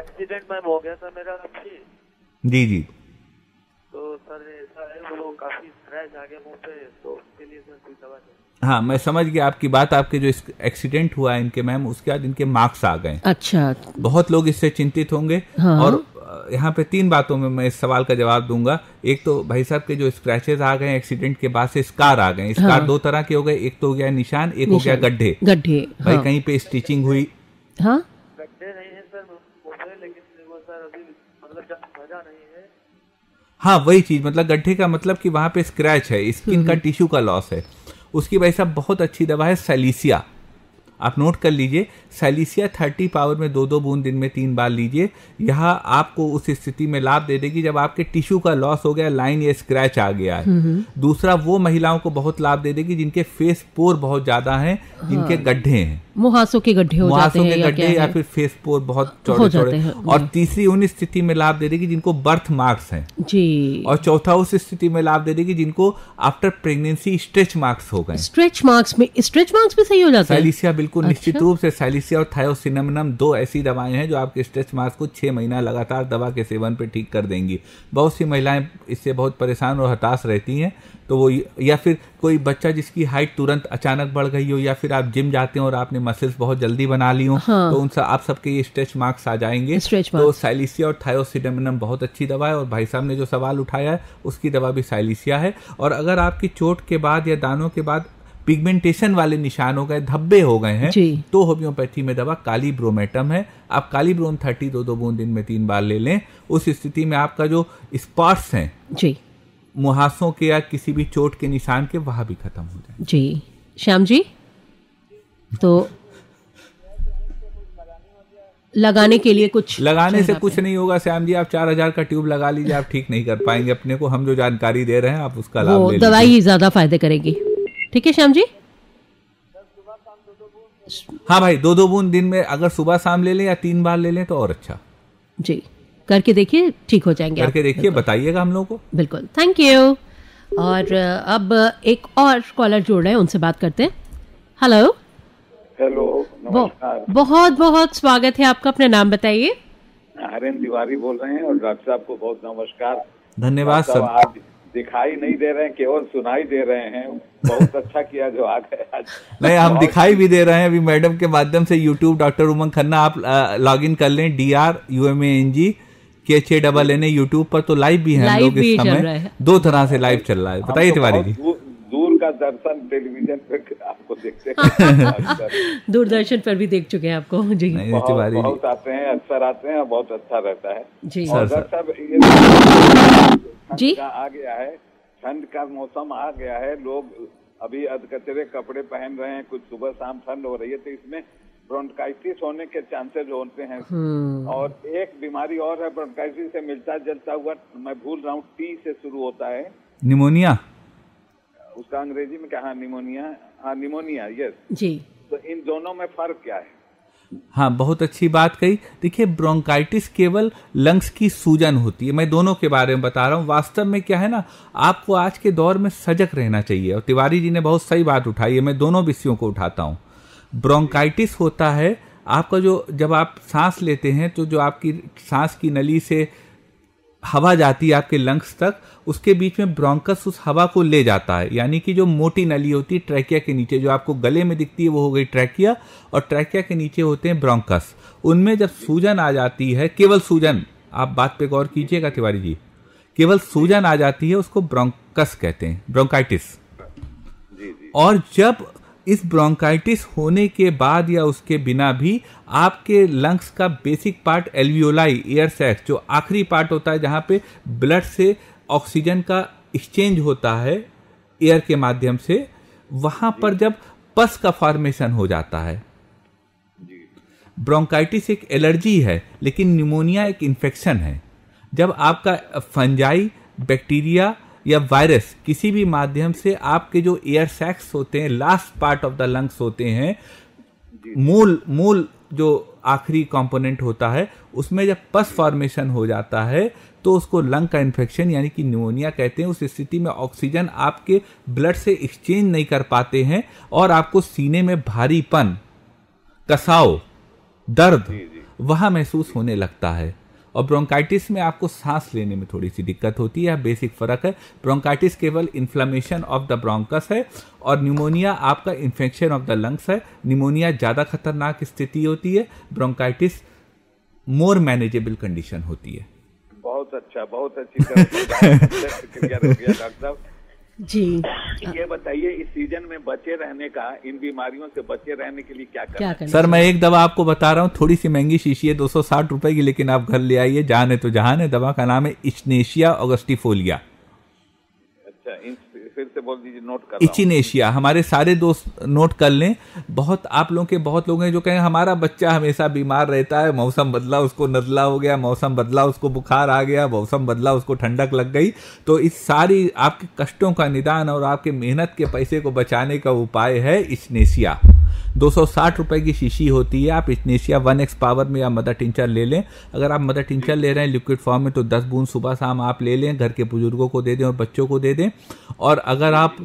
एक्सीडेंट में हो गया था मेरा जी जी तो सर ऐसा है वो काफी स्क्रैच आ गया मुंह पे तो उसके लिए सर कोई दवा चाहिए हाँ मैं समझ गया आपकी बात आपके जो एक्सीडेंट हुआ है इनके मैम उसके बाद इनके मार्क्स आ गए अच्छा बहुत लोग इससे चिंतित होंगे हाँ। और यहाँ पे तीन बातों में मैं इस सवाल का जवाब दूंगा एक तो भाई साहब के जो स्क्रैचेस आ गए एक्सीडेंट के बाद से स्कार आ गए स्कार हाँ। दो तरह के हो गए एक तो हो गया निशान एक निशान। हो गया गड्ढे गड्ढे भाई हाँ। कहीं पे स्टिचिंग हुई हाँ मतलब हाँ वही चीज मतलब गड्ढे का मतलब कि वहाँ पे स्क्रैच है स्किन हम्म, का टिश्यू हम्म। का लॉस है उसकी भाई साहब बहुत अच्छी दवा है सेलिसिया आप नोट कर लीजिए सैलिसिया थर्टी पावर में दो दो बूंद दिन में तीन बार लीजिए यह आपको उस स्थिति में लाभ दे देगी जब आपके टिश्यू का लॉस हो गया लाइन या स्क्रैच आ गया है दूसरा वो महिलाओं को बहुत लाभ दे देगी जिनके फेस पोर बहुत ज्यादा है हाँ। जिनके गड्ढे हैं मुहासों के गड्ढे हो जाते हैं गड्ढे या फिर फेस पोर बहुत चौड़े चौड़े और तीसरी उन स्थिति में लाभ दे देगी जिनको बर्थ मार्क्स हैं जी और चौथा उस स्थिति में लाभ दे देगी जिनको आफ्टर प्रेगनेंसी स्ट्रेच मार्क्स हो गए स्ट्रेच मार्क्स में स्ट्रेच मार्क्स भी सही हो जाता है बिल्कुल अच्छा? निश्चित रूप से सैलिसिया और थायोसिनमनम दो ऐसी दवाएं हैं जो आपके स्ट्रेस मार्क्स को छः महीना लगातार दवा के सेवन पर ठीक कर देंगी बहुत सी महिलाएं इससे बहुत परेशान और हताश रहती हैं तो वो या फिर कोई बच्चा जिसकी हाइट तुरंत अचानक बढ़ गई हो या फिर आप जिम जाते हो और आपने मसल्स बहुत जल्दी बना ली हो हाँ। तो उन सब आप सबके ये स्ट्रेच मार्क्स आ जाएंगे तो साइलिसिया और थायोसिडमिनम बहुत अच्छी दवा है और भाई साहब ने जो सवाल उठाया है उसकी दवा भी साइलिसिया है और अगर आपकी चोट के बाद या दानों के बाद पिगमेंटेशन वाले निशान हो गए धब्बे हो गए हैं तो होम्योपैथी में दवा काली ब्रोमेटम है आप काली ब्रोम थर्टी दो दो बूंद दिन में तीन बार ले लें उस स्थिति में आपका जो स्पॉट्स हैं जी मुहासों के या किसी भी चोट के निशान के वहां भी खत्म हो जाए जी श्याम जी तो लगाने के लिए कुछ लगाने से कुछ नहीं होगा श्याम जी आप चार हजार का ट्यूब लगा लीजिए आप ठीक नहीं कर पाएंगे अपने को हम जो जानकारी दे रहे हैं आप उसका लाभ दवाई ज्यादा फायदे करेगी ठीक है श्याम जी हाँ भाई दो दो बूंद दिन में अगर सुबह शाम ले लें या तीन बार ले लें तो और अच्छा जी करके देखिए ठीक हो जाएंगे करके देखिए बताइएगा हम लोगों को बिल्कुल थैंक यू और अब एक और कॉलर जोड़ रहे हैं उनसे बात करते हैं हेलो हेलो बहुत बहुत स्वागत है आपका अपना नाम बताइए हरेन तिवारी बोल रहे हैं और डॉक्टर साहब को बहुत नमस्कार धन्यवाद सब आज दिखाई नहीं दे रहे हैं केवल सुनाई दे रहे हैं बहुत अच्छा किया जो आ गया आज नहीं हम दिखाई अच्छा भी दे रहे हैं अभी मैडम के माध्यम से यूट्यूब डॉक्टर उमंग खन्ना आप लॉग इन कर लें D R U M N G K छे डबल एन ए यूट्यूब पर तो लाइव भी है लोग इस समय दो तरह से लाइव चल रहा है हाँ, बताइए तो तिवारी जी दूर का दर्शन टेलीविजन पर आपको देखते हैं दूरदर्शन पर भी देख चुके हैं आपको जी बहुत, बहुत आते हैं अक्सर आते हैं बहुत अच्छा रहता है जी सर साहब जी आ गया है ठंड का मौसम आ गया है लोग अभी अधकचरे कपड़े पहन रहे हैं कुछ सुबह शाम ठंड हो रही है तो इसमें ब्रोंकाइटिस होने के चांसेस होते हैं हम्म। और एक बीमारी और है ब्रोंकाइटिस से मिलता जलता हुआ मैं भूल रहा हूँ टी से शुरू होता है निमोनिया उसका अंग्रेजी में क्या हाँ निमोनिया हाँ निमोनिया यस जी तो इन दोनों में फर्क क्या है हाँ बहुत अच्छी बात कही देखिए ब्रोंकाइटिस केवल लंग्स की सूजन होती है मैं दोनों के बारे में बता रहा हूँ वास्तव में क्या है ना आपको आज के दौर में सजग रहना चाहिए और तिवारी जी ने बहुत सही बात उठाई है मैं दोनों विषयों को उठाता हूँ ब्रोंकाइटिस होता है आपका जो जब आप सांस लेते हैं तो जो आपकी सांस की नली से हवा जाती है आपके लंग्स तक उसके बीच में ब्रोंकस उस हवा को ले जाता है यानी कि जो मोटी नली होती है ट्रैकिया के नीचे जो आपको गले में दिखती है वो हो गई ट्रैकिया और ट्रैकिया के नीचे होते हैं ब्रोंकस उनमें जब सूजन आ जाती है केवल सूजन आप बात पे गौर कीजिएगा तिवारी जी केवल सूजन आ जाती है उसको ब्रोंकस कहते हैं ब्रोंकाइटिस और जब इस ब्रोंकाइटिस होने के बाद या उसके बिना भी आपके लंग्स का basic part alveoli air sacs जो आखिरी पार्ट होता है जहाँ पे ब्लड से ऑक्सीजन का एक्सचेंज होता है एयर के माध्यम से वहाँ पर जब पस का फॉर्मेशन हो जाता है ब्रोंकाइटिस एक एलर्जी है लेकिन निमोनिया एक इन्फेक्शन है जब आपका फंजाई बैक्टीरिया या वायरस किसी भी माध्यम से आपके जो एयर सैक्स होते हैं last part of the lungs होते हैं मूल मूल जो आखिरी कंपोनेंट होता है उसमें जब पस फॉर्मेशन हो जाता है तो उसको लंग का इन्फेक्शन यानी कि न्यूमोनिया कहते हैं उस स्थिति में ऑक्सीजन आपके ब्लड से एक्सचेंज नहीं कर पाते हैं और आपको सीने में भारीपन कसाव दर्द वह महसूस होने लगता है और ब्रोंकाइटिस में आपको सांस लेने में थोड़ी सी दिक्कत होती है बेसिक फ़र्क है ब्रोंकाइटिस केवल इन्फ्लामेशन ऑफ द ब्रोंकस है और निमोनिया आपका इन्फेक्शन ऑफ द लंग्स है निमोनिया ज़्यादा खतरनाक स्थिति होती है ब्रोंकाइटिस मोर मैनेजेबल कंडीशन होती है बहुत अच्छा बहुत अच्छी जी ये बताइए इस सीजन में बचे रहने का इन बीमारियों से बचे रहने के लिए क्या करना क्या सर मैं एक दवा आपको बता रहा हूँ थोड़ी सी महंगी शीशी है दो सौ साठ रुपए की लेकिन आप घर ले आइए जहाँ है तो जहाँ है दवा का नाम है इस्नेशिया ऑगस्टिफोलिया अच्छा फिर से बोल दीजिए नोट कर इचिन एशिया हमारे सारे दोस्त नोट कर लें बहुत आप लोगों के बहुत लोग हैं जो कहें हमारा बच्चा हमेशा बीमार रहता है मौसम बदला उसको नजला हो गया मौसम बदला उसको बुखार आ गया मौसम बदला उसको ठंडक लग गई तो इस सारी आपके कष्टों का निदान और आपके मेहनत के पैसे को बचाने का उपाय है इचनेशिया दो सौ रुपए की शीशी होती है आप इस्नेशिया वन एक्स पावर में या मदर टिंचर ले लें अगर आप मदर टिंचर ले रहे हैं लिक्विड फॉर्म में तो दस बूंद सुबह शाम आप ले लें घर के बुजुर्गों को दे दें और बच्चों को दे दें और अगर आप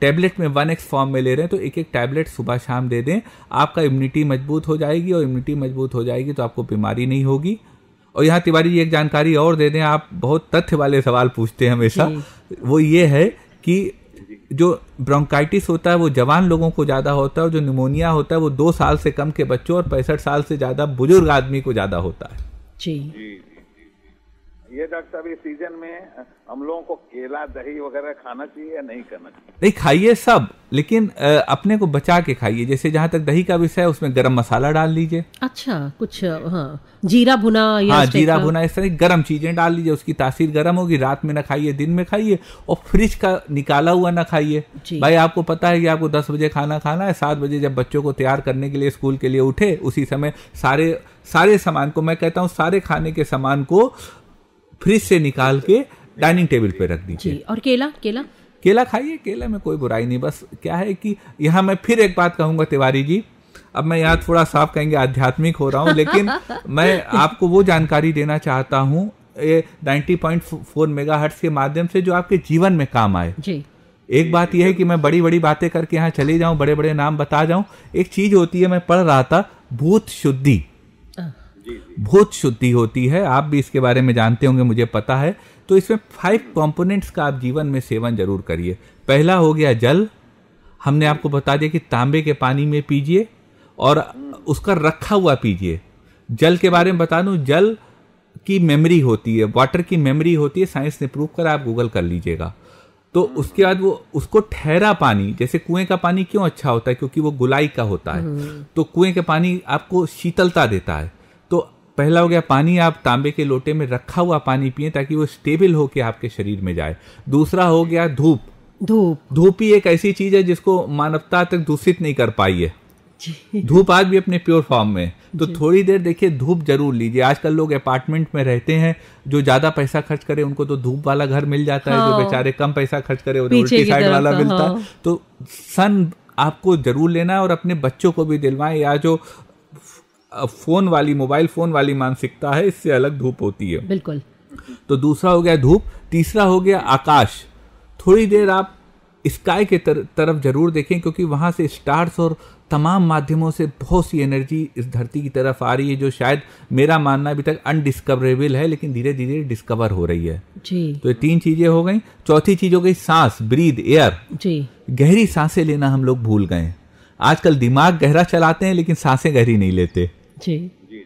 टैबलेट में वन एक्स फॉर्म में ले रहे हैं तो एक एक टैबलेट सुबह शाम दे दें आपका इम्यूनिटी मजबूत हो जाएगी और इम्यूनिटी मजबूत हो जाएगी तो आपको बीमारी नहीं होगी और यहाँ तिवारी जी एक जानकारी और दे दें आप बहुत तथ्य वाले सवाल पूछते हैं हमेशा वो ये है कि जो ब्रोंकाइटिस होता है वो जवान लोगों को ज़्यादा होता है और जो निमोनिया होता है वो दो साल से कम के बच्चों और पैंसठ साल से ज़्यादा बुजुर्ग आदमी को ज़्यादा होता है जी ये डॉक्टर साहब इस सीजन में हम लोगों को केला दही वगैरह खाना चाहिए या नहीं करना चाहिए नहीं खाइए सब लेकिन अपने को बचा के खाइए जैसे जहाँ तक दही का विषय है उसमें गरम मसाला डाल लीजिए अच्छा कुछ हाँ जीरा भुना या हाँ जीरा भुना इस तरह गरम चीजें डाल लीजिए उसकी तासीर गरम होगी रात में ना खाइए दिन में खाइए और फ्रिज का निकाला हुआ ना खाइए भाई आपको पता है कि आपको दस बजे खाना खाना है सात बजे जब बच्चों को तैयार करने के लिए स्कूल के लिए उठे उसी समय सारे सारे सामान को मैं कहता हूँ सारे खाने के सामान को फ्रिज से निकाल के डाइनिंग टेबल पे रख दीजिए और केला केला केला खाइए केला में कोई बुराई नहीं बस क्या है कि यहाँ मैं फिर एक बात कहूंगा तिवारी जी अब मैं यहाँ थोड़ा साफ कहेंगे आध्यात्मिक हो रहा हूँ लेकिन मैं आपको वो जानकारी देना चाहता हूँ ninety point four mega hertz के माध्यम से जो आपके जीवन में काम आए जी एक बात यह है कि मैं बड़ी बड़ी बातें करके यहाँ चले जाऊं बड़े बड़े नाम बता जाऊं एक चीज़ होती है मैं पढ़ रहा था भूत शुद्धि भूत शुद्धि होती है आप भी इसके बारे में जानते होंगे मुझे पता है तो इसमें फाइव कंपोनेंट्स का आप जीवन में सेवन जरूर करिए पहला हो गया जल हमने आपको बता दिया कि तांबे के पानी में पीजिए और उसका रखा हुआ पीजिए जल के बारे में बता दूँ जल की मेमोरी होती है वाटर की मेमोरी होती है साइंस ने प्रूव कर आप गूगल कर लीजिएगा तो हम्म। उसके बाद वो उसको ठहरा पानी जैसे कुएं का पानी क्यों अच्छा होता है क्योंकि वो गुलाई का होता है हम्म। तो कुएं का पानी आपको शीतलता देता है पहला हो गया पानी आप तांबे के लोटे में रखा हुआ पानी पिए ताकि वो स्टेबल होके आपके शरीर में जाए दूसरा हो गया धूप धूप धूप ही एक ऐसी चीज है जिसको मानवता तक दूषित नहीं कर पाई है धूप आज भी अपने प्योर फॉर्म में तो थोड़ी देर देखिए धूप जरूर लीजिए आजकल लोग अपार्टमेंट में रहते हैं जो ज्यादा पैसा खर्च करे उनको तो धूप वाला घर मिल जाता हाँ। है जो हाँ। बेचारे कम पैसा खर्च करे उल्टी साइड वाला तो, मिलता है हाँ। तो सन आपको जरूर लेना है और अपने बच्चों को भी दिलवाएं या जो फोन वाली मोबाइल फोन वाली मानसिकता है इससे अलग धूप होती है बिल्कुल तो दूसरा हो गया धूप तीसरा हो गया आकाश थोड़ी देर आप स्काई के तर, तरफ जरूर देखें क्योंकि वहां से स्टार्स और तमाम माध्यमों से बहुत सी एनर्जी इस धरती की तरफ आ रही है जो शायद मेरा मानना अभी तक अनडिस्कवरेबल है लेकिन धीरे धीरे डिस्कवर हो रही है जी तो ये तीन चीज़ें हो गई चौथी चीज़ हो गई सांस ब्रीद एयर जी गहरी सांसें लेना हम लोग भूल गए आजकल दिमाग गहरा चलाते हैं लेकिन सांसें गहरी नहीं लेते जी जी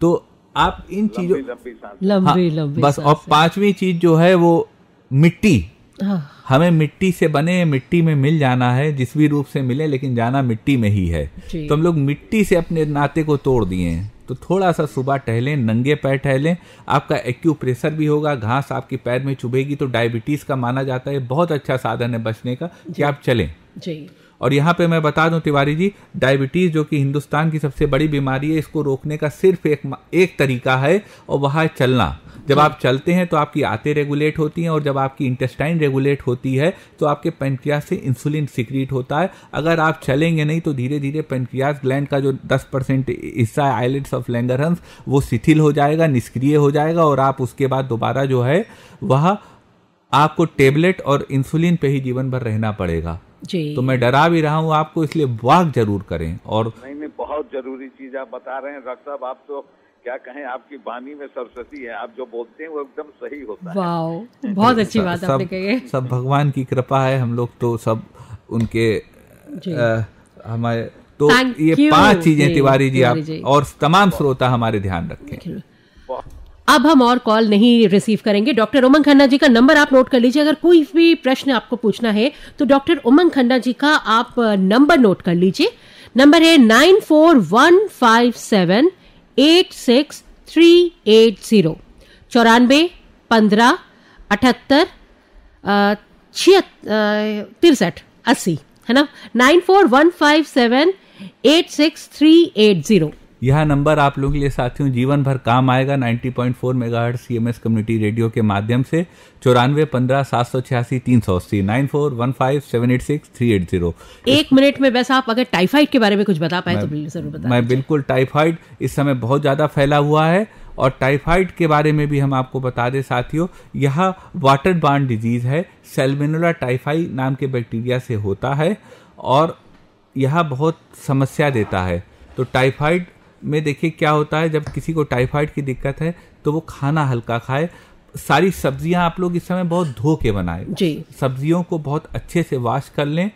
तो आप इन चीजों लंबी हाँ, लंबी बस और पांचवी चीज जो है वो मिट्टी हाँ। हमें मिट्टी से बने मिट्टी में मिल जाना है जिस भी रूप से मिले लेकिन जाना मिट्टी में ही है तो हम लोग मिट्टी से अपने नाते को तोड़ दिए हैं तो थोड़ा सा सुबह टहलें नंगे पैर टहलें आपका एक्यू प्रेशर भी होगा घास आपके पैर में चुभेगी तो डायबिटीज़ का माना जाता है बहुत अच्छा साधन है बचने का कि आप चलें जी और यहाँ पे मैं बता दूं तिवारी जी डायबिटीज़ जो कि हिंदुस्तान की सबसे बड़ी बीमारी है इसको रोकने का सिर्फ एक एक तरीका है और वह है चलना जब आप चलते हैं तो आपकी आते रेगुलेट होती हैं और जब आपकी इंटेस्टाइन रेगुलेट होती है तो आपके पेनक्रियाज से इंसुलिन सिक्रीट होता है अगर आप चलेंगे नहीं तो धीरे धीरे पेनक्रियाज ग्लैंड का जो 10 परसेंट हिस्सा है आइलेट्स ऑफ लैंगरहस वो शिथिल हो जाएगा निष्क्रिय हो जाएगा और आप उसके बाद दोबारा जो है वह आपको टेबलेट और इंसुलिन पे ही जीवन भर रहना पड़ेगा जी तो मैं डरा भी रहा हूँ आपको इसलिए वाक जरूर करें और नहीं नहीं बहुत जरूरी चीज आप बता रहे हैं डॉक्टर साहब आप तो क्या कहें आपकी वाणी में सरस्वती है आप जो बोलते हैं वो एकदम सही होता है बहुत अच्छी बात सब, आपने सब भगवान की कृपा है हम लोग तो सब उनके हमारे तो ये पांच चीजें तिवारी जी, आप और तमाम श्रोता हमारे ध्यान रखें अब हम और कॉल नहीं रिसीव करेंगे डॉक्टर उमंग खन्ना जी का नंबर आप नोट कर लीजिए अगर कोई भी प्रश्न आपको पूछना है तो डॉक्टर उमंग खन्ना जी का आप नंबर नोट कर लीजिए नंबर है nine four one five seven eight six three eight zero चौरानबे पंद्रह अठहत्तर तिरसठ अस्सी है ना nine four one five seven eight six three eight zero यह नंबर आप लोगों के लिए साथियों जीवन भर काम आएगा 90.4 पॉइंट फोर मेगा हर्ट सी कम्युनिटी रेडियो के माध्यम से चौरानवे पंद्रह सात सौ छियासी तीन सौ अस्सी nine four one five seven eight six three eight zero एक मिनट में बस आप अगर टाइफाइड के बारे में कुछ बता पाए तो जरूर बता मैं बिल्कुल टाइफाइड इस समय बहुत ज़्यादा फैला हुआ है और टाइफाइड के बारे में भी हम आपको बता दें साथियों यह वाटर बार्न डिजीज़ है सेलमेनोला टाइफाई नाम के बैक्टीरिया से होता है और यह बहुत समस्या देता है तो टाइफाइड में देखिए क्या होता है जब किसी को टाइफाइड की दिक्कत है तो वो खाना हल्का खाए सारी सब्जियां आप लोग इस समय बहुत धो के बनाए जी सब्जियों को बहुत अच्छे से वाश कर लें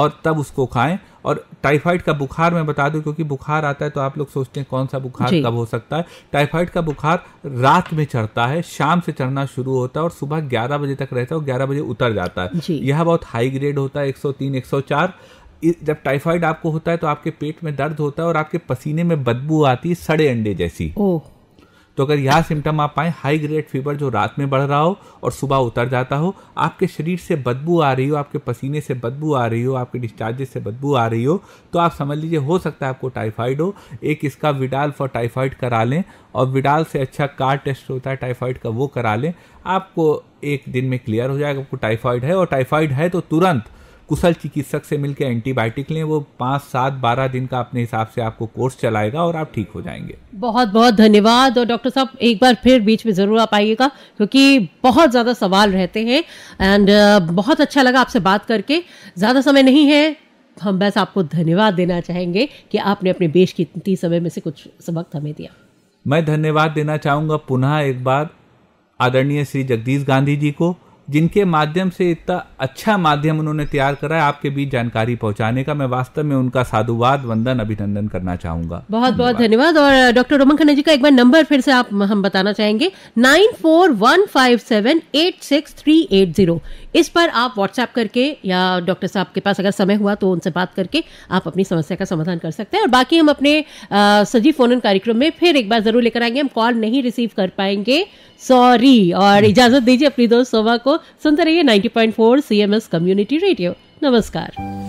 और तब उसको खाएं और टाइफाइड का बुखार मैं बता दूं क्योंकि बुखार आता है तो आप लोग सोचते हैं कौन सा बुखार कब हो सकता है टाइफाइड का बुखार रात में चढ़ता है शाम से चढ़ना शुरू होता है और सुबह 11 बजे तक रहता है और 11 बजे उतर जाता है यह बहुत हाई ग्रेड होता है 103 104 जब टाइफाइड आपको होता है तो आपके पेट में दर्द होता है और आपके पसीने में बदबू आती है सड़े अंडे जैसी ओ। तो अगर यह सिम्टम आप पाए हाई ग्रेड फीवर जो रात में बढ़ रहा हो और सुबह उतर जाता हो आपके शरीर से बदबू आ रही हो आपके पसीने से बदबू आ रही हो आपके डिस्चार्जेस से बदबू आ रही हो तो आप समझ लीजिए हो सकता है आपको टाइफाइड हो एक इसका विडाल फॉर टाइफाइड करा लें और विडाल से अच्छा कार टेस्ट होता है टाइफाइड का वो करा लें आपको एक दिन में क्लियर हो जाएगा आपको टाइफाइड है और टाइफाइड है तो तुरंत कुशल चिकित्सक से मिलकर एंटीबायोटिक लें वो पाँच सात बारह दिन का अपने हिसाब से आपको कोर्स चलाएगा और आप ठीक हो जाएंगे बहुत बहुत धन्यवाद और डॉक्टर साहब एक बार फिर बीच में ज़रूर आप आइएगा क्योंकि बहुत ज़्यादा सवाल रहते हैं एंड uh, बहुत अच्छा लगा आपसे बात करके ज़्यादा समय नहीं है हम बस आपको धन्यवाद देना चाहेंगे कि आपने अपने देश की इतनी समय में से कुछ सबक हमें दिया मैं धन्यवाद देना चाहूँगा पुनः एक बार आदरणीय श्री जगदीश गांधी जी को जिनके माध्यम से इतना अच्छा माध्यम उन्होंने तैयार करा है आपके बीच जानकारी पहुंचाने का मैं वास्तव में उनका साधुवाद वंदन अभिनंदन करना चाहूंगा बहुत बहुत धन्यवाद और डॉक्टर रोमन खन्ना जी का एक बार नंबर फिर से आप हम बताना चाहेंगे nine four one five seven eight six three eight zero इस पर आप व्हाट्सएप करके या डॉक्टर साहब के पास अगर समय हुआ तो उनसे बात करके आप अपनी समस्या का समाधान कर सकते हैं और बाकी हम अपने सजीव फोन कार्यक्रम में फिर एक बार जरूर लेकर आएंगे हम कॉल नहीं रिसीव कर पाएंगे सॉरी और इजाजत दीजिए अपनी दोस्त सोमा को सुनते रहिए 90.4 सीएमएस कम्युनिटी रेडियो नमस्कार